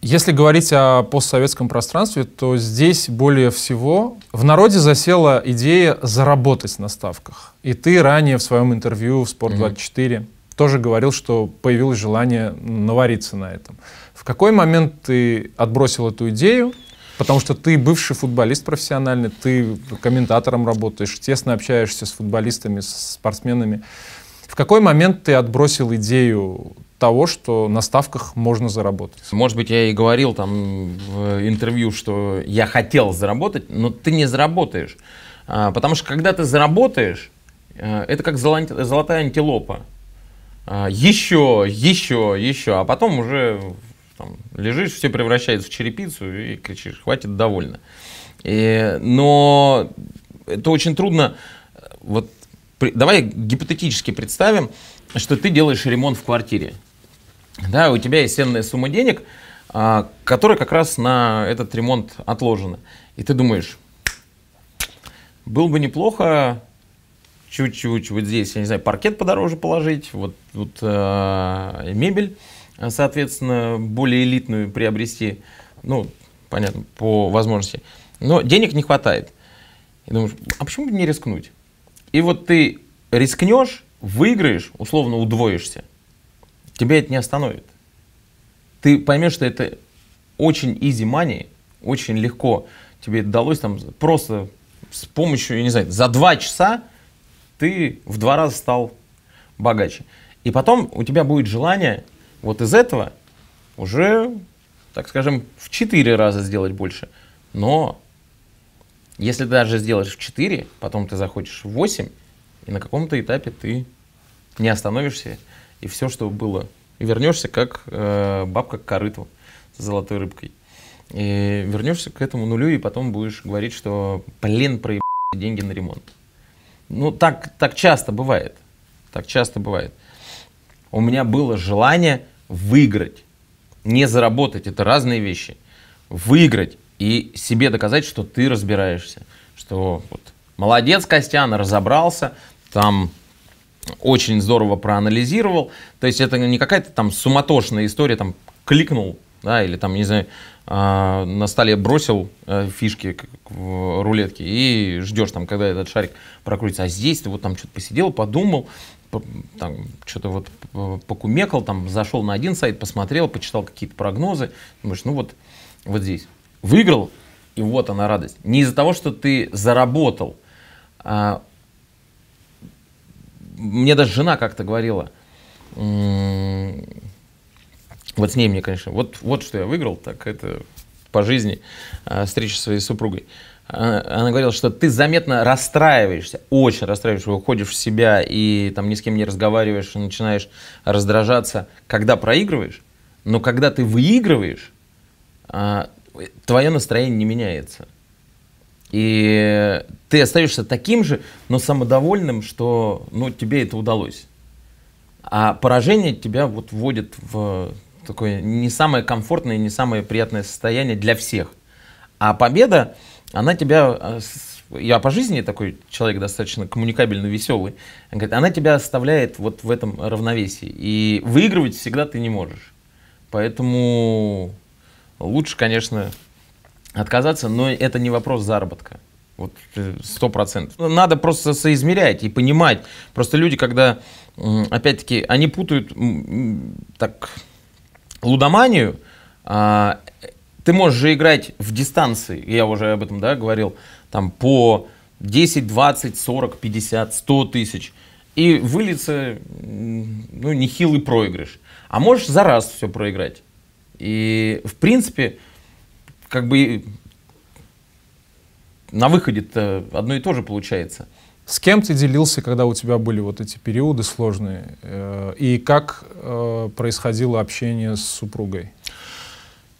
Если говорить о постсоветском пространстве, то здесь более всего в народе засела идея заработать на ставках. И ты ранее в своем интервью в «Спорт-24» mm-hmm тоже говорил, что появилось желание навариться на этом. В какой момент ты отбросил эту идею? Потому что ты бывший футболист профессиональный, ты комментатором работаешь, тесно общаешься с футболистами, с спортсменами. В какой момент ты отбросил идею того, что на ставках
можно заработать. Может быть, я и говорил там в интервью, что я хотел заработать, но ты не заработаешь. А, потому что когда ты заработаешь, э, это как золотая антилопа еще, а, еще, еще, а потом уже там, лежишь, все превращается в черепицу и кричишь, хватит, довольно. И, но это очень трудно. Э, вот при, давай гипотетически представим, что ты делаешь ремонт в квартире. Да, у тебя есть ценная сумма денег, а, которая как раз на этот ремонт отложена. И ты думаешь, было бы неплохо чуть-чуть вот здесь, я не знаю, паркет подороже положить, вот тут вот, э, мебель, э, соответственно, более элитную приобрести, ну, понятно, по возможности. Но денег не хватает. И думаешь, а почему бы не рискнуть? И вот ты рискнешь, выиграешь, условно удвоишься. Тебя это не остановит. Ты поймешь, что это очень easy money, очень легко тебе это далось там просто с помощью, я не знаю, за два часа ты в два раза стал богаче. И потом у тебя будет желание вот из этого уже, так скажем, в четыре раза сделать больше. Но если ты даже сделаешь в четыре потом ты захочешь в 8, и на каком-то этапе ты не остановишься, и все, что было, вернешься как э, бабка к корыту с золотой рыбкой. И вернешься к этому нулю, и потом будешь говорить, что, блин, проебали деньги на ремонт. Ну, так, так часто бывает. Так часто бывает. У меня было желание выиграть, не заработать. Это разные вещи. Выиграть и себе доказать, что ты разбираешься. Что вот, молодец, Костян, разобрался, там очень здорово проанализировал. То есть это не какая-то там суматошная история, там кликнул, да, или там, не знаю, а, на столе бросил э, фишки в рулетке и ждешь там, когда этот шарик прокрутится. А здесь ты вот там что-то посидел, подумал, там, что-то вот покумекал, там, зашел на один сайт, посмотрел, почитал какие-то прогнозы, думаешь, ну вот, вот здесь. Выиграл, и вот она радость. Не из-за того, что ты заработал. А... Мне даже жена как-то говорила, м- вот с ней мне, конечно, вот, вот что я выиграл, так это по жизни а, встреча со своей супругой. А, она говорила, что ты заметно расстраиваешься, очень расстраиваешься, уходишь в себя и там ни с кем не разговариваешь, начинаешь раздражаться, когда проигрываешь, но когда ты выигрываешь, а, твое настроение не меняется. И ты остаешься таким же, но самодовольным, что ну, тебе это удалось. А поражение тебя вот вводит в такое не самое комфортное, не самое приятное состояние для всех. А победа, она тебя, э, я по жизни такой человек достаточно коммуникабельный, веселый, она, тебя оставляет вот в этом равновесии. И выигрывать всегда ты не можешь. Поэтому лучше, конечно, отказаться, но это не вопрос заработка. Вот э, сто процентов. Ну, надо просто соизмерять и понимать. Просто люди, когда, опять-таки, они путают так лудоманию, а, ты можешь же играть в дистанции, я уже об этом да, говорил, там по 10, 20, 40, 50, 100 тысяч, и выльется ну, нехилый проигрыш. А можешь за раз все проиграть. И, в принципе, как бы на выходе-то одно и то же получается.
С кем ты делился, когда у тебя были вот эти периоды сложные? Э, и как э, происходило общение с
супругой?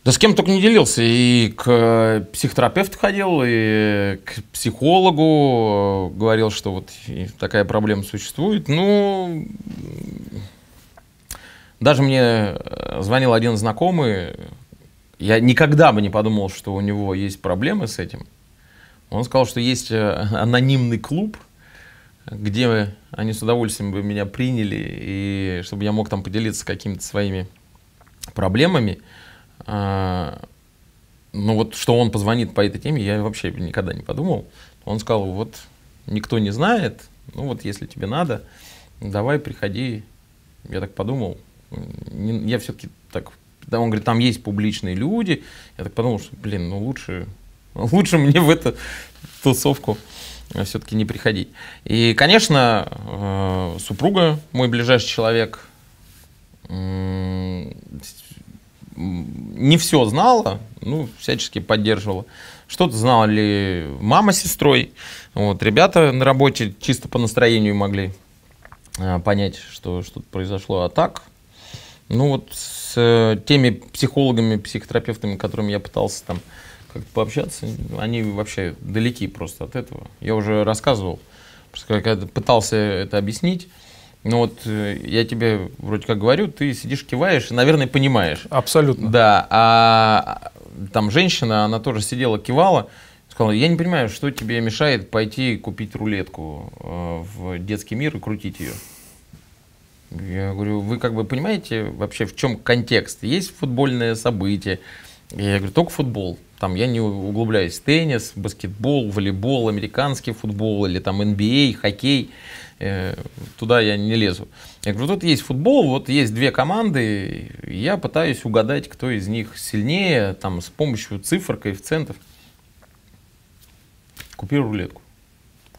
Да с кем только не делился. И к э, психотерапевту ходил, и к психологу говорил, что вот такая проблема существует. Ну, даже мне звонил один знакомый, я никогда бы не подумал, что у него есть проблемы с этим. Он сказал, что есть анонимный клуб – где они с удовольствием бы меня приняли, и чтобы я мог там поделиться какими-то своими проблемами. А, ну вот, что он позвонит по этой теме, я вообще никогда не подумал. Он сказал, вот, никто не знает, ну вот, если тебе надо, давай, приходи. Я так подумал, я все-таки так, да, он говорит, там есть публичные люди. Я так подумал, что, блин, ну лучше, лучше мне в эту тусовку Э, все-таки не приходить. И, конечно, э, супруга, мой ближайший человек, не все знала, ну, всячески поддерживала. Что-то знала ли мама с сестрой. Вот, ребята на работе чисто по настроению могли э, понять, что что-то произошло. А так, ну вот с теми психологами, психотерапевтами, которыми я пытался там как-то пообщаться. Они вообще далеки просто от этого. Я уже рассказывал, когда пытался это объяснить, ну вот э, я тебе вроде как говорю, ты сидишь, киваешь и, наверное, понимаешь. Абсолютно. Да, а, а там женщина, она тоже сидела, кивала, сказала, я не понимаю, что тебе мешает пойти купить рулетку э, в детский мир и крутить ее. Я говорю, вы как бы понимаете вообще, в чем контекст? Есть футбольное событие. Я говорю, только футбол там, я не углубляюсь, теннис, баскетбол, волейбол, американский футбол или там NBA, а, хоккей, э, туда я не лезу. Я говорю, тут есть футбол, вот есть две команды, я пытаюсь угадать, кто из них сильнее, там, с помощью цифр, коэффициентов. Купи рулетку,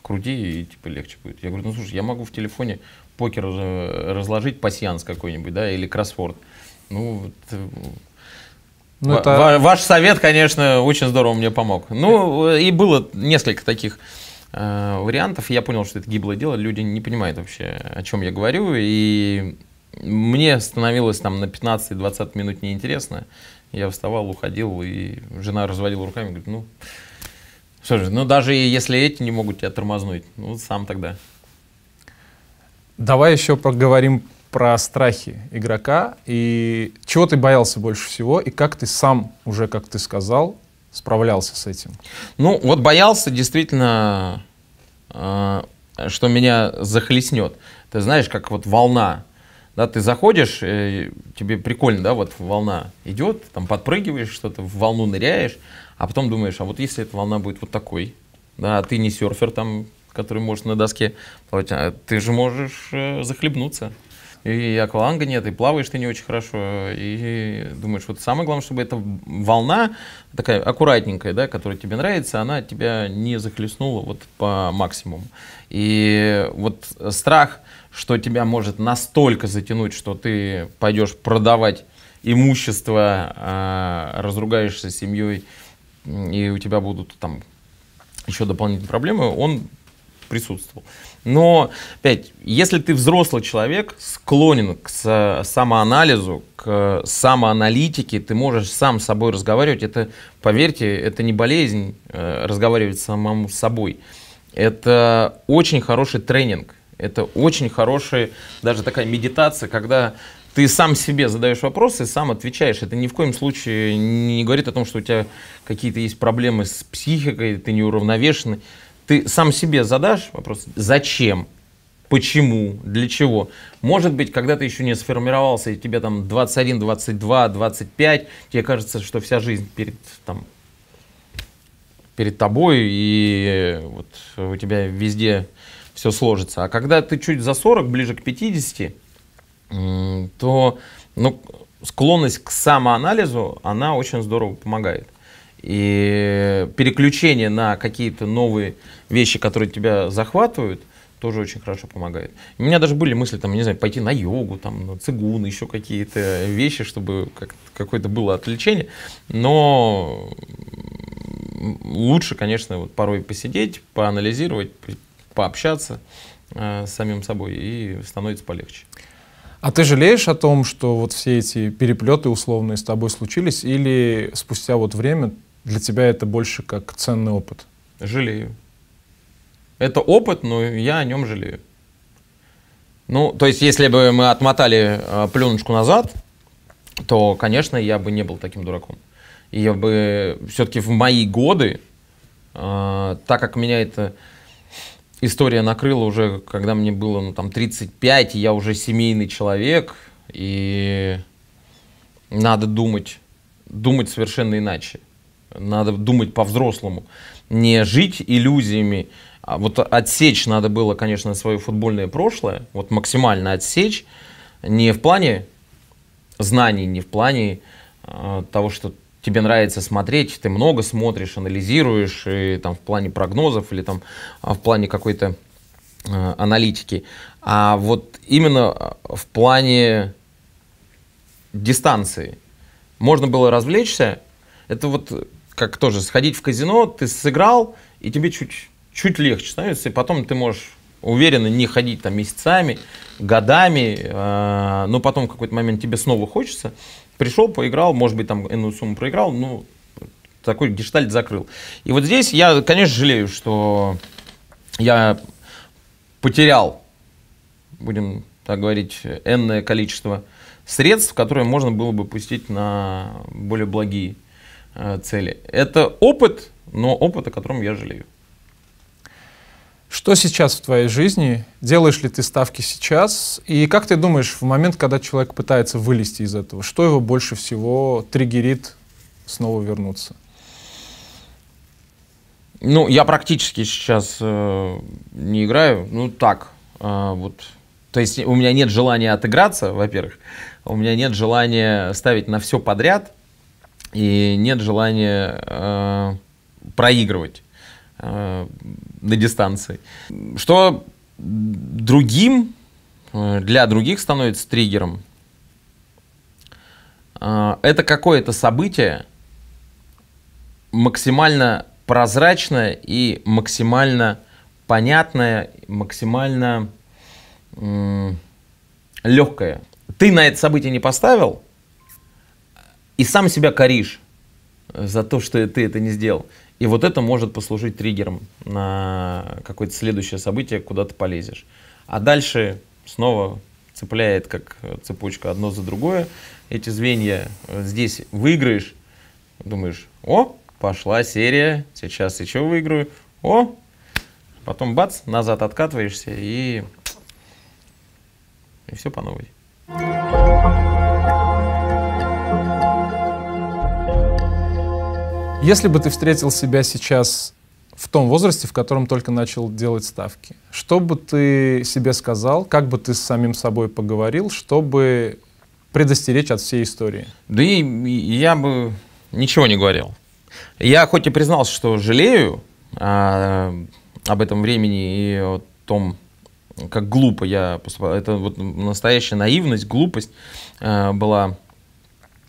крути, и типа легче будет. Я говорю, ну слушай, я могу в телефоне покер э, разложить, пасьянс какой-нибудь, да, или кроссворд. Ну, вот, э, ну, это... Ваш совет, конечно, очень здорово мне помог. Ну, э, и было несколько таких э, вариантов. Я понял, что это гиблое дело. Люди не понимают вообще, о чем я говорю. И мне становилось там на 15-20 минут неинтересно. Я вставал, уходил, и жена разводила руками, говорит, ну, что ну даже если эти не могут тебя тормознуть, ну сам тогда.
Давай еще проговорим про страхи игрока и чего ты боялся больше всего и как ты сам уже, как ты сказал, справлялся с этим?
Ну, вот боялся действительно, э, что меня захлестнет. Ты знаешь, как вот волна. Да, ты заходишь, э, тебе прикольно, да, вот волна идет, там подпрыгиваешь, что-то в волну ныряешь, а потом думаешь, а вот если эта волна будет вот такой, да, а ты не серфер там, который может на доске плавать, а ты же можешь э, захлебнуться и акваланга нет, и плаваешь ты не очень хорошо, и думаешь, вот самое главное, чтобы эта волна такая аккуратненькая, да, которая тебе нравится, она тебя не захлестнула вот по максимуму. И вот страх, что тебя может настолько затянуть, что ты пойдешь продавать имущество, а, разругаешься с семьей, и у тебя будут там еще дополнительные проблемы, он присутствовал. Но, опять, если ты взрослый человек, склонен к самоанализу, к самоаналитике, ты можешь сам с собой разговаривать, это, поверьте, это не болезнь э, разговаривать самому с собой. Это очень хороший тренинг, это очень хорошая даже такая медитация, когда ты сам себе задаешь вопросы, сам отвечаешь. Это ни в коем случае не говорит о том, что у тебя какие-то есть проблемы с психикой, ты неуравновешенный ты сам себе задашь вопрос, зачем, почему, для чего. Может быть, когда ты еще не сформировался, и тебе там 21, 22, 25, тебе кажется, что вся жизнь перед, там, перед тобой, и вот у тебя везде все сложится. А когда ты чуть за 40, ближе к 50, то ну, склонность к самоанализу, она очень здорово помогает. И переключение на какие-то новые вещи, которые тебя захватывают, тоже очень хорошо помогает. У меня даже были мысли, там, не знаю, пойти на йогу, там, на цигун, еще какие-то вещи, чтобы как какое-то было отвлечение. Но лучше, конечно, вот порой посидеть, поанализировать, пообщаться э, с самим собой, и становится полегче.
А ты жалеешь о том, что вот все эти переплеты условные с тобой случились, или спустя вот время для тебя это больше как ценный опыт?
Жалею. Это опыт, но я о нем жалею. Ну, то есть, если бы мы отмотали э, пленочку назад, то, конечно, я бы не был таким дураком. И я бы все-таки в мои годы, э, так как меня эта история накрыла уже, когда мне было, ну, там, 35, и я уже семейный человек, и надо думать, думать совершенно иначе. Надо думать по-взрослому. Не жить иллюзиями. А вот отсечь надо было, конечно, свое футбольное прошлое. Вот максимально отсечь. Не в плане знаний, не в плане э, того, что тебе нравится смотреть, ты много смотришь, анализируешь, и там в плане прогнозов или там а, в плане какой-то э, аналитики. А вот именно в плане дистанции можно было развлечься. Это вот как тоже сходить в казино, ты сыграл, и тебе чуть, чуть легче становится, и потом ты можешь уверенно не ходить там месяцами, годами, э, но потом в какой-то момент тебе снова хочется. Пришел, поиграл, может быть, там иную сумму проиграл, ну, такой гештальт закрыл. И вот здесь я, конечно, жалею, что я потерял, будем так говорить, энное количество средств, которые можно было бы пустить на более благие Э, цели. Это опыт, но опыт, о котором я жалею. Что сейчас в твоей жизни? Делаешь ли ты ставки
сейчас? И как ты думаешь, в момент, когда человек пытается вылезти из этого, что его больше всего триггерит снова вернуться?
Ну, я практически сейчас э, не играю. Ну, так, э, вот. То есть у меня нет желания отыграться, во-первых. У меня нет желания ставить на все подряд – и нет желания э, проигрывать э, на дистанции. Что другим, э, для других становится триггером, э, это какое-то событие максимально прозрачное и максимально понятное, максимально э, легкое. Ты на это событие не поставил, и сам себя коришь э, за то, что ты это не сделал. И вот это может послужить триггером на какое-то следующее событие, куда ты полезешь. А дальше снова цепляет как э, цепочка одно за другое. Эти звенья э, здесь выиграешь, думаешь, о, пошла серия, сейчас еще выиграю, о, потом бац, назад откатываешься и, и все по новой.
Если бы ты встретил себя сейчас в том возрасте, в котором только начал делать ставки, что бы ты себе сказал, как бы ты с самим собой поговорил, чтобы предостеречь от всей истории? Да и
я бы ничего не говорил. Я хоть и признался, что жалею а, об этом времени и о том, как глупо я поступал. Это вот настоящая наивность, глупость а, была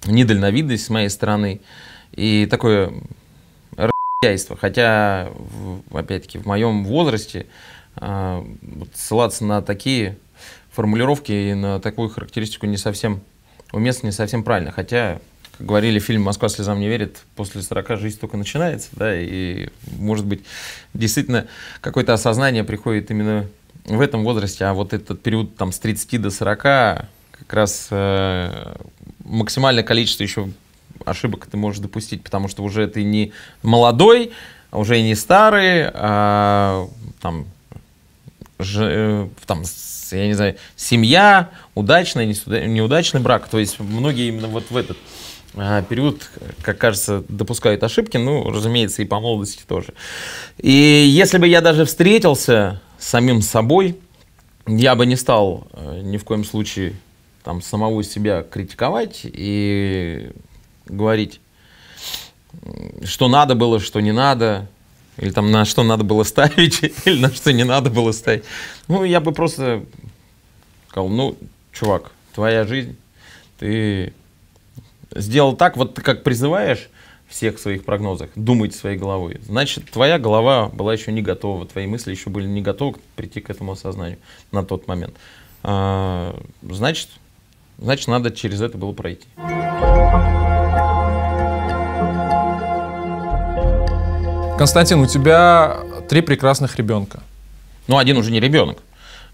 недальновидность с моей стороны. А, и такое расхуяйство. Хотя, опять-таки, в моем возрасте а, ссылаться на такие формулировки и на такую характеристику не совсем уместно, не совсем правильно. Хотя, как говорили, фильм «Москва слезам не верит», после 40 жизнь только начинается, да, и, может быть, действительно какое-то осознание приходит именно в этом возрасте, а вот этот период там с 30 до 40 как раз э, максимальное количество еще ошибок ты можешь допустить, потому что уже ты не молодой, уже не старый, а, там, ж, э, там, я не знаю, семья, удачный, неудачный брак. То есть многие именно вот в этот а, период, как кажется, допускают ошибки, ну, разумеется, и по молодости тоже. И если бы я даже встретился с самим собой, я бы не стал э, ни в коем случае там самого себя критиковать и говорить, что надо было, что не надо, или там на что надо было ставить, или на что не надо было ставить. Ну, я бы просто сказал, ну, чувак, твоя жизнь, ты сделал так, вот как призываешь всех своих прогнозах, думать своей головой. Значит, твоя голова была еще не готова, твои мысли еще были не готовы прийти к этому осознанию на тот момент. А, значит, значит, надо через это было пройти.
Константин, у тебя три прекрасных ребенка.
Ну, один уже не ребенок,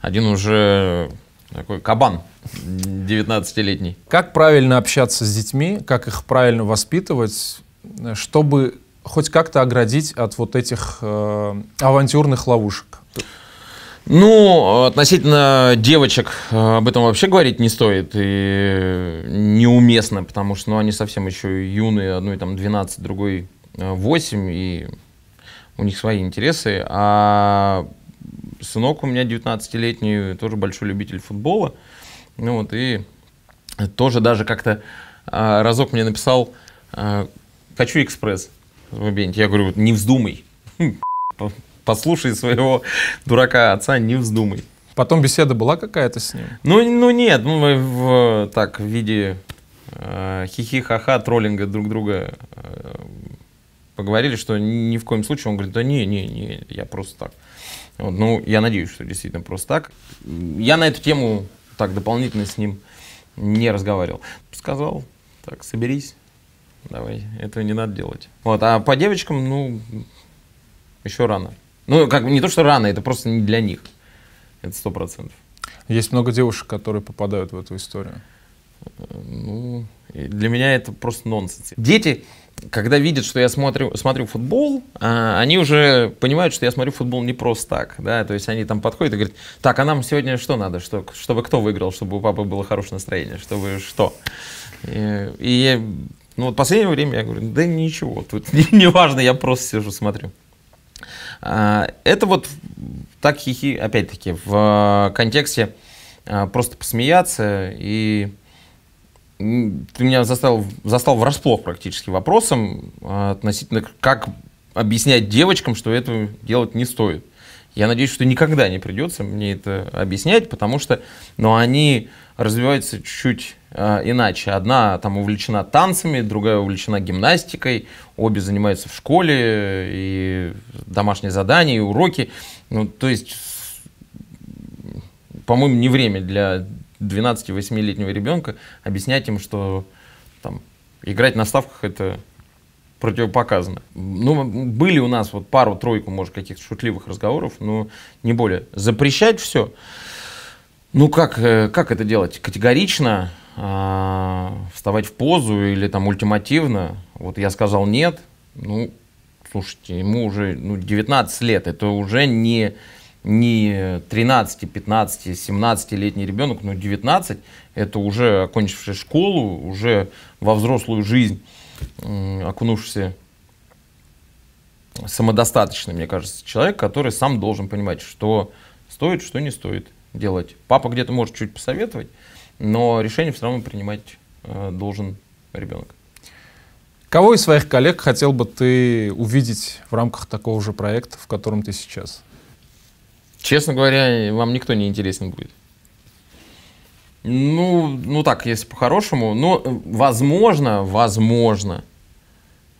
один уже такой кабан 19-летний. Как правильно общаться с детьми, как
их правильно воспитывать, чтобы хоть как-то оградить от вот этих э, авантюрных ловушек?
Ну, относительно девочек э, об этом вообще говорить не стоит и неуместно, потому что ну, они совсем еще юные, одной там 12, другой 8, э, и у них свои интересы. А сынок у меня 19-летний, тоже большой любитель футбола. Ну вот, и тоже даже как-то а, разок мне написал а, «Хочу экспресс». Я говорю, не вздумай. Послушай своего дурака отца, не вздумай. Потом беседа была какая-то с ним? Ну, ну нет, ну, в, так, в виде э, хихи-ха-ха, троллинга друг друга э, поговорили, что ни в коем случае он говорит, да не, не, не, я просто так. Вот, ну, я надеюсь, что действительно просто так. Я на эту тему так дополнительно с ним не разговаривал. Сказал, так, соберись, давай, этого не надо делать. Вот, а по девочкам, ну, еще рано. Ну, как не то, что рано, это просто не для них. Это сто процентов. Есть много девушек, которые попадают в эту историю. Э, ну, для меня это просто нонсенс. Дети когда видят, что я смотрю, смотрю футбол, а, они уже понимают, что я смотрю футбол не просто так, да, то есть они там подходят и говорят, так, а нам сегодня что надо, что, чтобы кто выиграл, чтобы у папы было хорошее настроение, чтобы что. И, и ну, вот последнее время я говорю, да ничего, тут не, не важно, я просто сижу, смотрю. А, это вот так хихи, опять-таки, в а, контексте а, просто посмеяться и ты меня застал, застал врасплох практически вопросом а, относительно, как объяснять девочкам, что этого делать не стоит. Я надеюсь, что никогда не придется мне это объяснять, потому что ну, они развиваются чуть-чуть э, иначе. Одна там увлечена танцами, другая увлечена гимнастикой, обе занимаются в школе, и домашние задания, и уроки. Ну, то есть, по-моему, не время для 12-8-летнего ребенка, объяснять им, что там, играть на ставках это противопоказано. Ну, были у нас вот пару-тройку, может, каких-то шутливых разговоров, но не более. Запрещать все? Ну, как, э, как это делать? Категорично а, вставать в позу или там ультимативно? Вот я сказал нет, ну, слушайте, ему уже ну, 19 лет, это уже не не 13, 15, 17 летний ребенок, но 19, это уже окончивший школу, уже во взрослую жизнь окунувшийся самодостаточный, мне кажется, человек, который сам должен понимать, что стоит, что не стоит делать. Папа где-то может чуть посоветовать, но решение все равно принимать э, должен ребенок. Кого из своих коллег хотел бы ты увидеть в рамках такого же проекта, в котором ты сейчас? Честно говоря, вам никто не интересен будет. Ну, ну так, если по-хорошему. Но, э, возможно, возможно,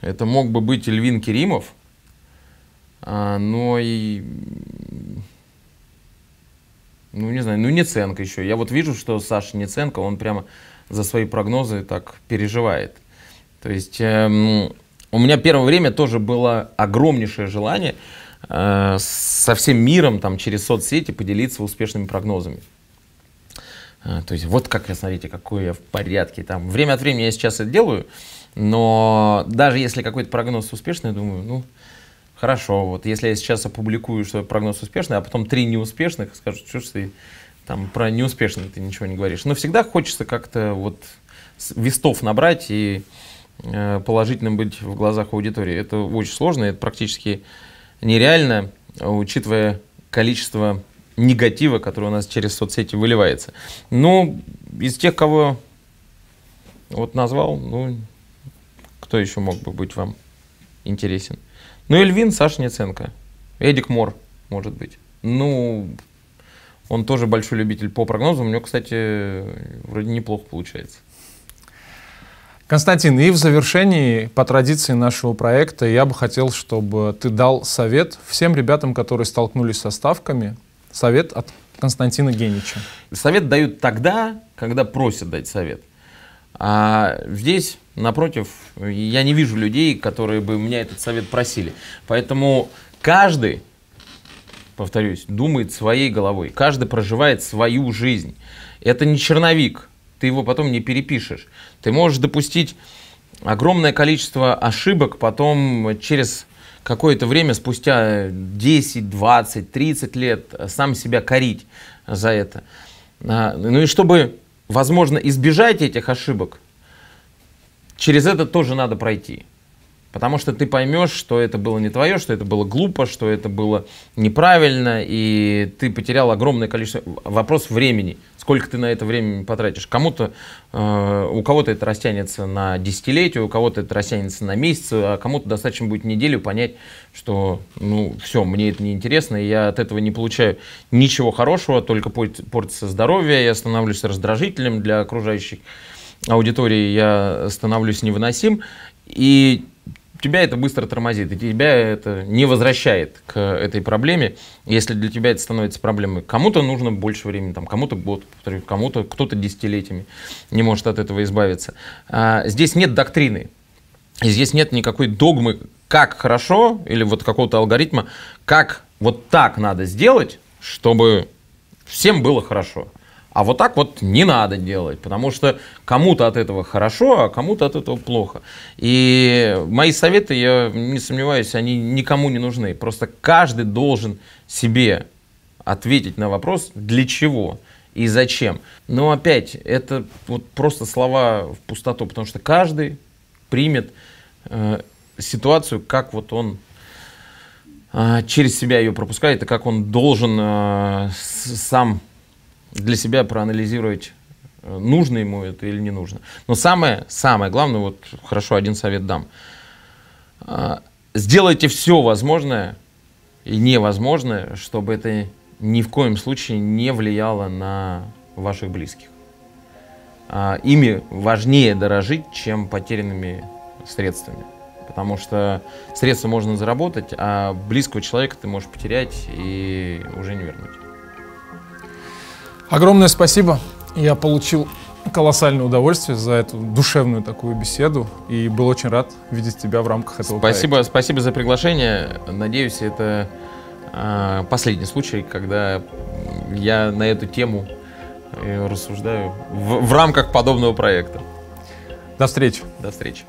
это мог бы быть Львин Керимов, а, но и... Ну, не знаю, ну Неценко еще. Я вот вижу, что Саша Неценко, он прямо за свои прогнозы так переживает. То есть эм, у меня первое время тоже было огромнейшее желание Э, со всем миром там, через соцсети поделиться успешными прогнозами. Э, то есть вот как я, смотрите, какой я в порядке. Там, время от времени я сейчас это делаю, но даже если какой-то прогноз успешный, я думаю, ну, хорошо, вот если я сейчас опубликую, что прогноз успешный, а потом три неуспешных, скажут, что ж ты там про неуспешный ты ничего не говоришь. Но всегда хочется как-то вот вестов набрать и э, положительным быть в глазах аудитории. Это очень сложно, это практически нереально, а, учитывая количество негатива, который у нас через соцсети выливается. Ну, из тех, кого вот назвал, ну, кто еще мог бы быть вам интересен? Ну, Эльвин, Саша Неценко, Эдик Мор, может быть. Ну, он тоже большой любитель по прогнозам. У него, кстати, вроде неплохо получается.
Константин, и в завершении, по традиции нашего проекта, я бы хотел, чтобы ты дал совет всем ребятам, которые столкнулись со ставками. Совет от Константина Генича.
Совет дают тогда, когда просят дать совет. А здесь, напротив, я не вижу людей, которые бы меня этот совет просили. Поэтому каждый, повторюсь, думает своей головой. Каждый проживает свою жизнь. Это не черновик ты его потом не перепишешь. Ты можешь допустить огромное количество ошибок, потом э, через какое-то время, спустя 10, 20, 30 лет, э, сам себя корить за это. А, ну и чтобы, возможно, избежать этих ошибок, через это тоже надо пройти. Потому что ты поймешь, что это было не твое, что это было глупо, что это было неправильно, и ты потерял огромное количество... Вопрос времени. Сколько ты на это время потратишь? Кому-то, э, у кого-то это растянется на десятилетие, у кого-то это растянется на месяц, а кому-то достаточно будет неделю понять, что, ну, все, мне это неинтересно, и я от этого не получаю ничего хорошего, только портится здоровье, я становлюсь раздражителем для окружающих аудитории, я становлюсь невыносим. И тебя это быстро тормозит, и тебя это не возвращает к этой проблеме, если для тебя это становится проблемой. Кому-то нужно больше времени, там, кому-то год, кому-то кто-то десятилетиями не может от этого избавиться. А, здесь нет доктрины, здесь нет никакой догмы, как хорошо, или вот какого-то алгоритма, как вот так надо сделать, чтобы всем было хорошо. А вот так вот не надо делать, потому что кому-то от этого хорошо, а кому-то от этого плохо. И мои советы, я не сомневаюсь, они никому не нужны. Просто каждый должен себе ответить на вопрос, для чего и зачем. Но опять, это вот просто слова в пустоту, потому что каждый примет э, ситуацию, как вот он э, через себя ее пропускает, и как он должен э, сам для себя проанализировать, э, нужно ему это или не нужно. Но самое, самое главное, вот хорошо один совет дам. А, сделайте все возможное и невозможное, чтобы это ни в коем случае не влияло на ваших близких. А, ими важнее дорожить, чем потерянными средствами. Потому что средства можно заработать, а близкого человека ты можешь потерять и уже не вернуть.
Огромное спасибо. Я получил колоссальное удовольствие за эту душевную такую беседу и был очень рад видеть тебя в рамках этого спасибо, проекта. Спасибо
спасибо за приглашение. Надеюсь, это э, последний случай, когда я на эту тему э, рассуждаю в, в рамках подобного проекта. До встречи. До встречи.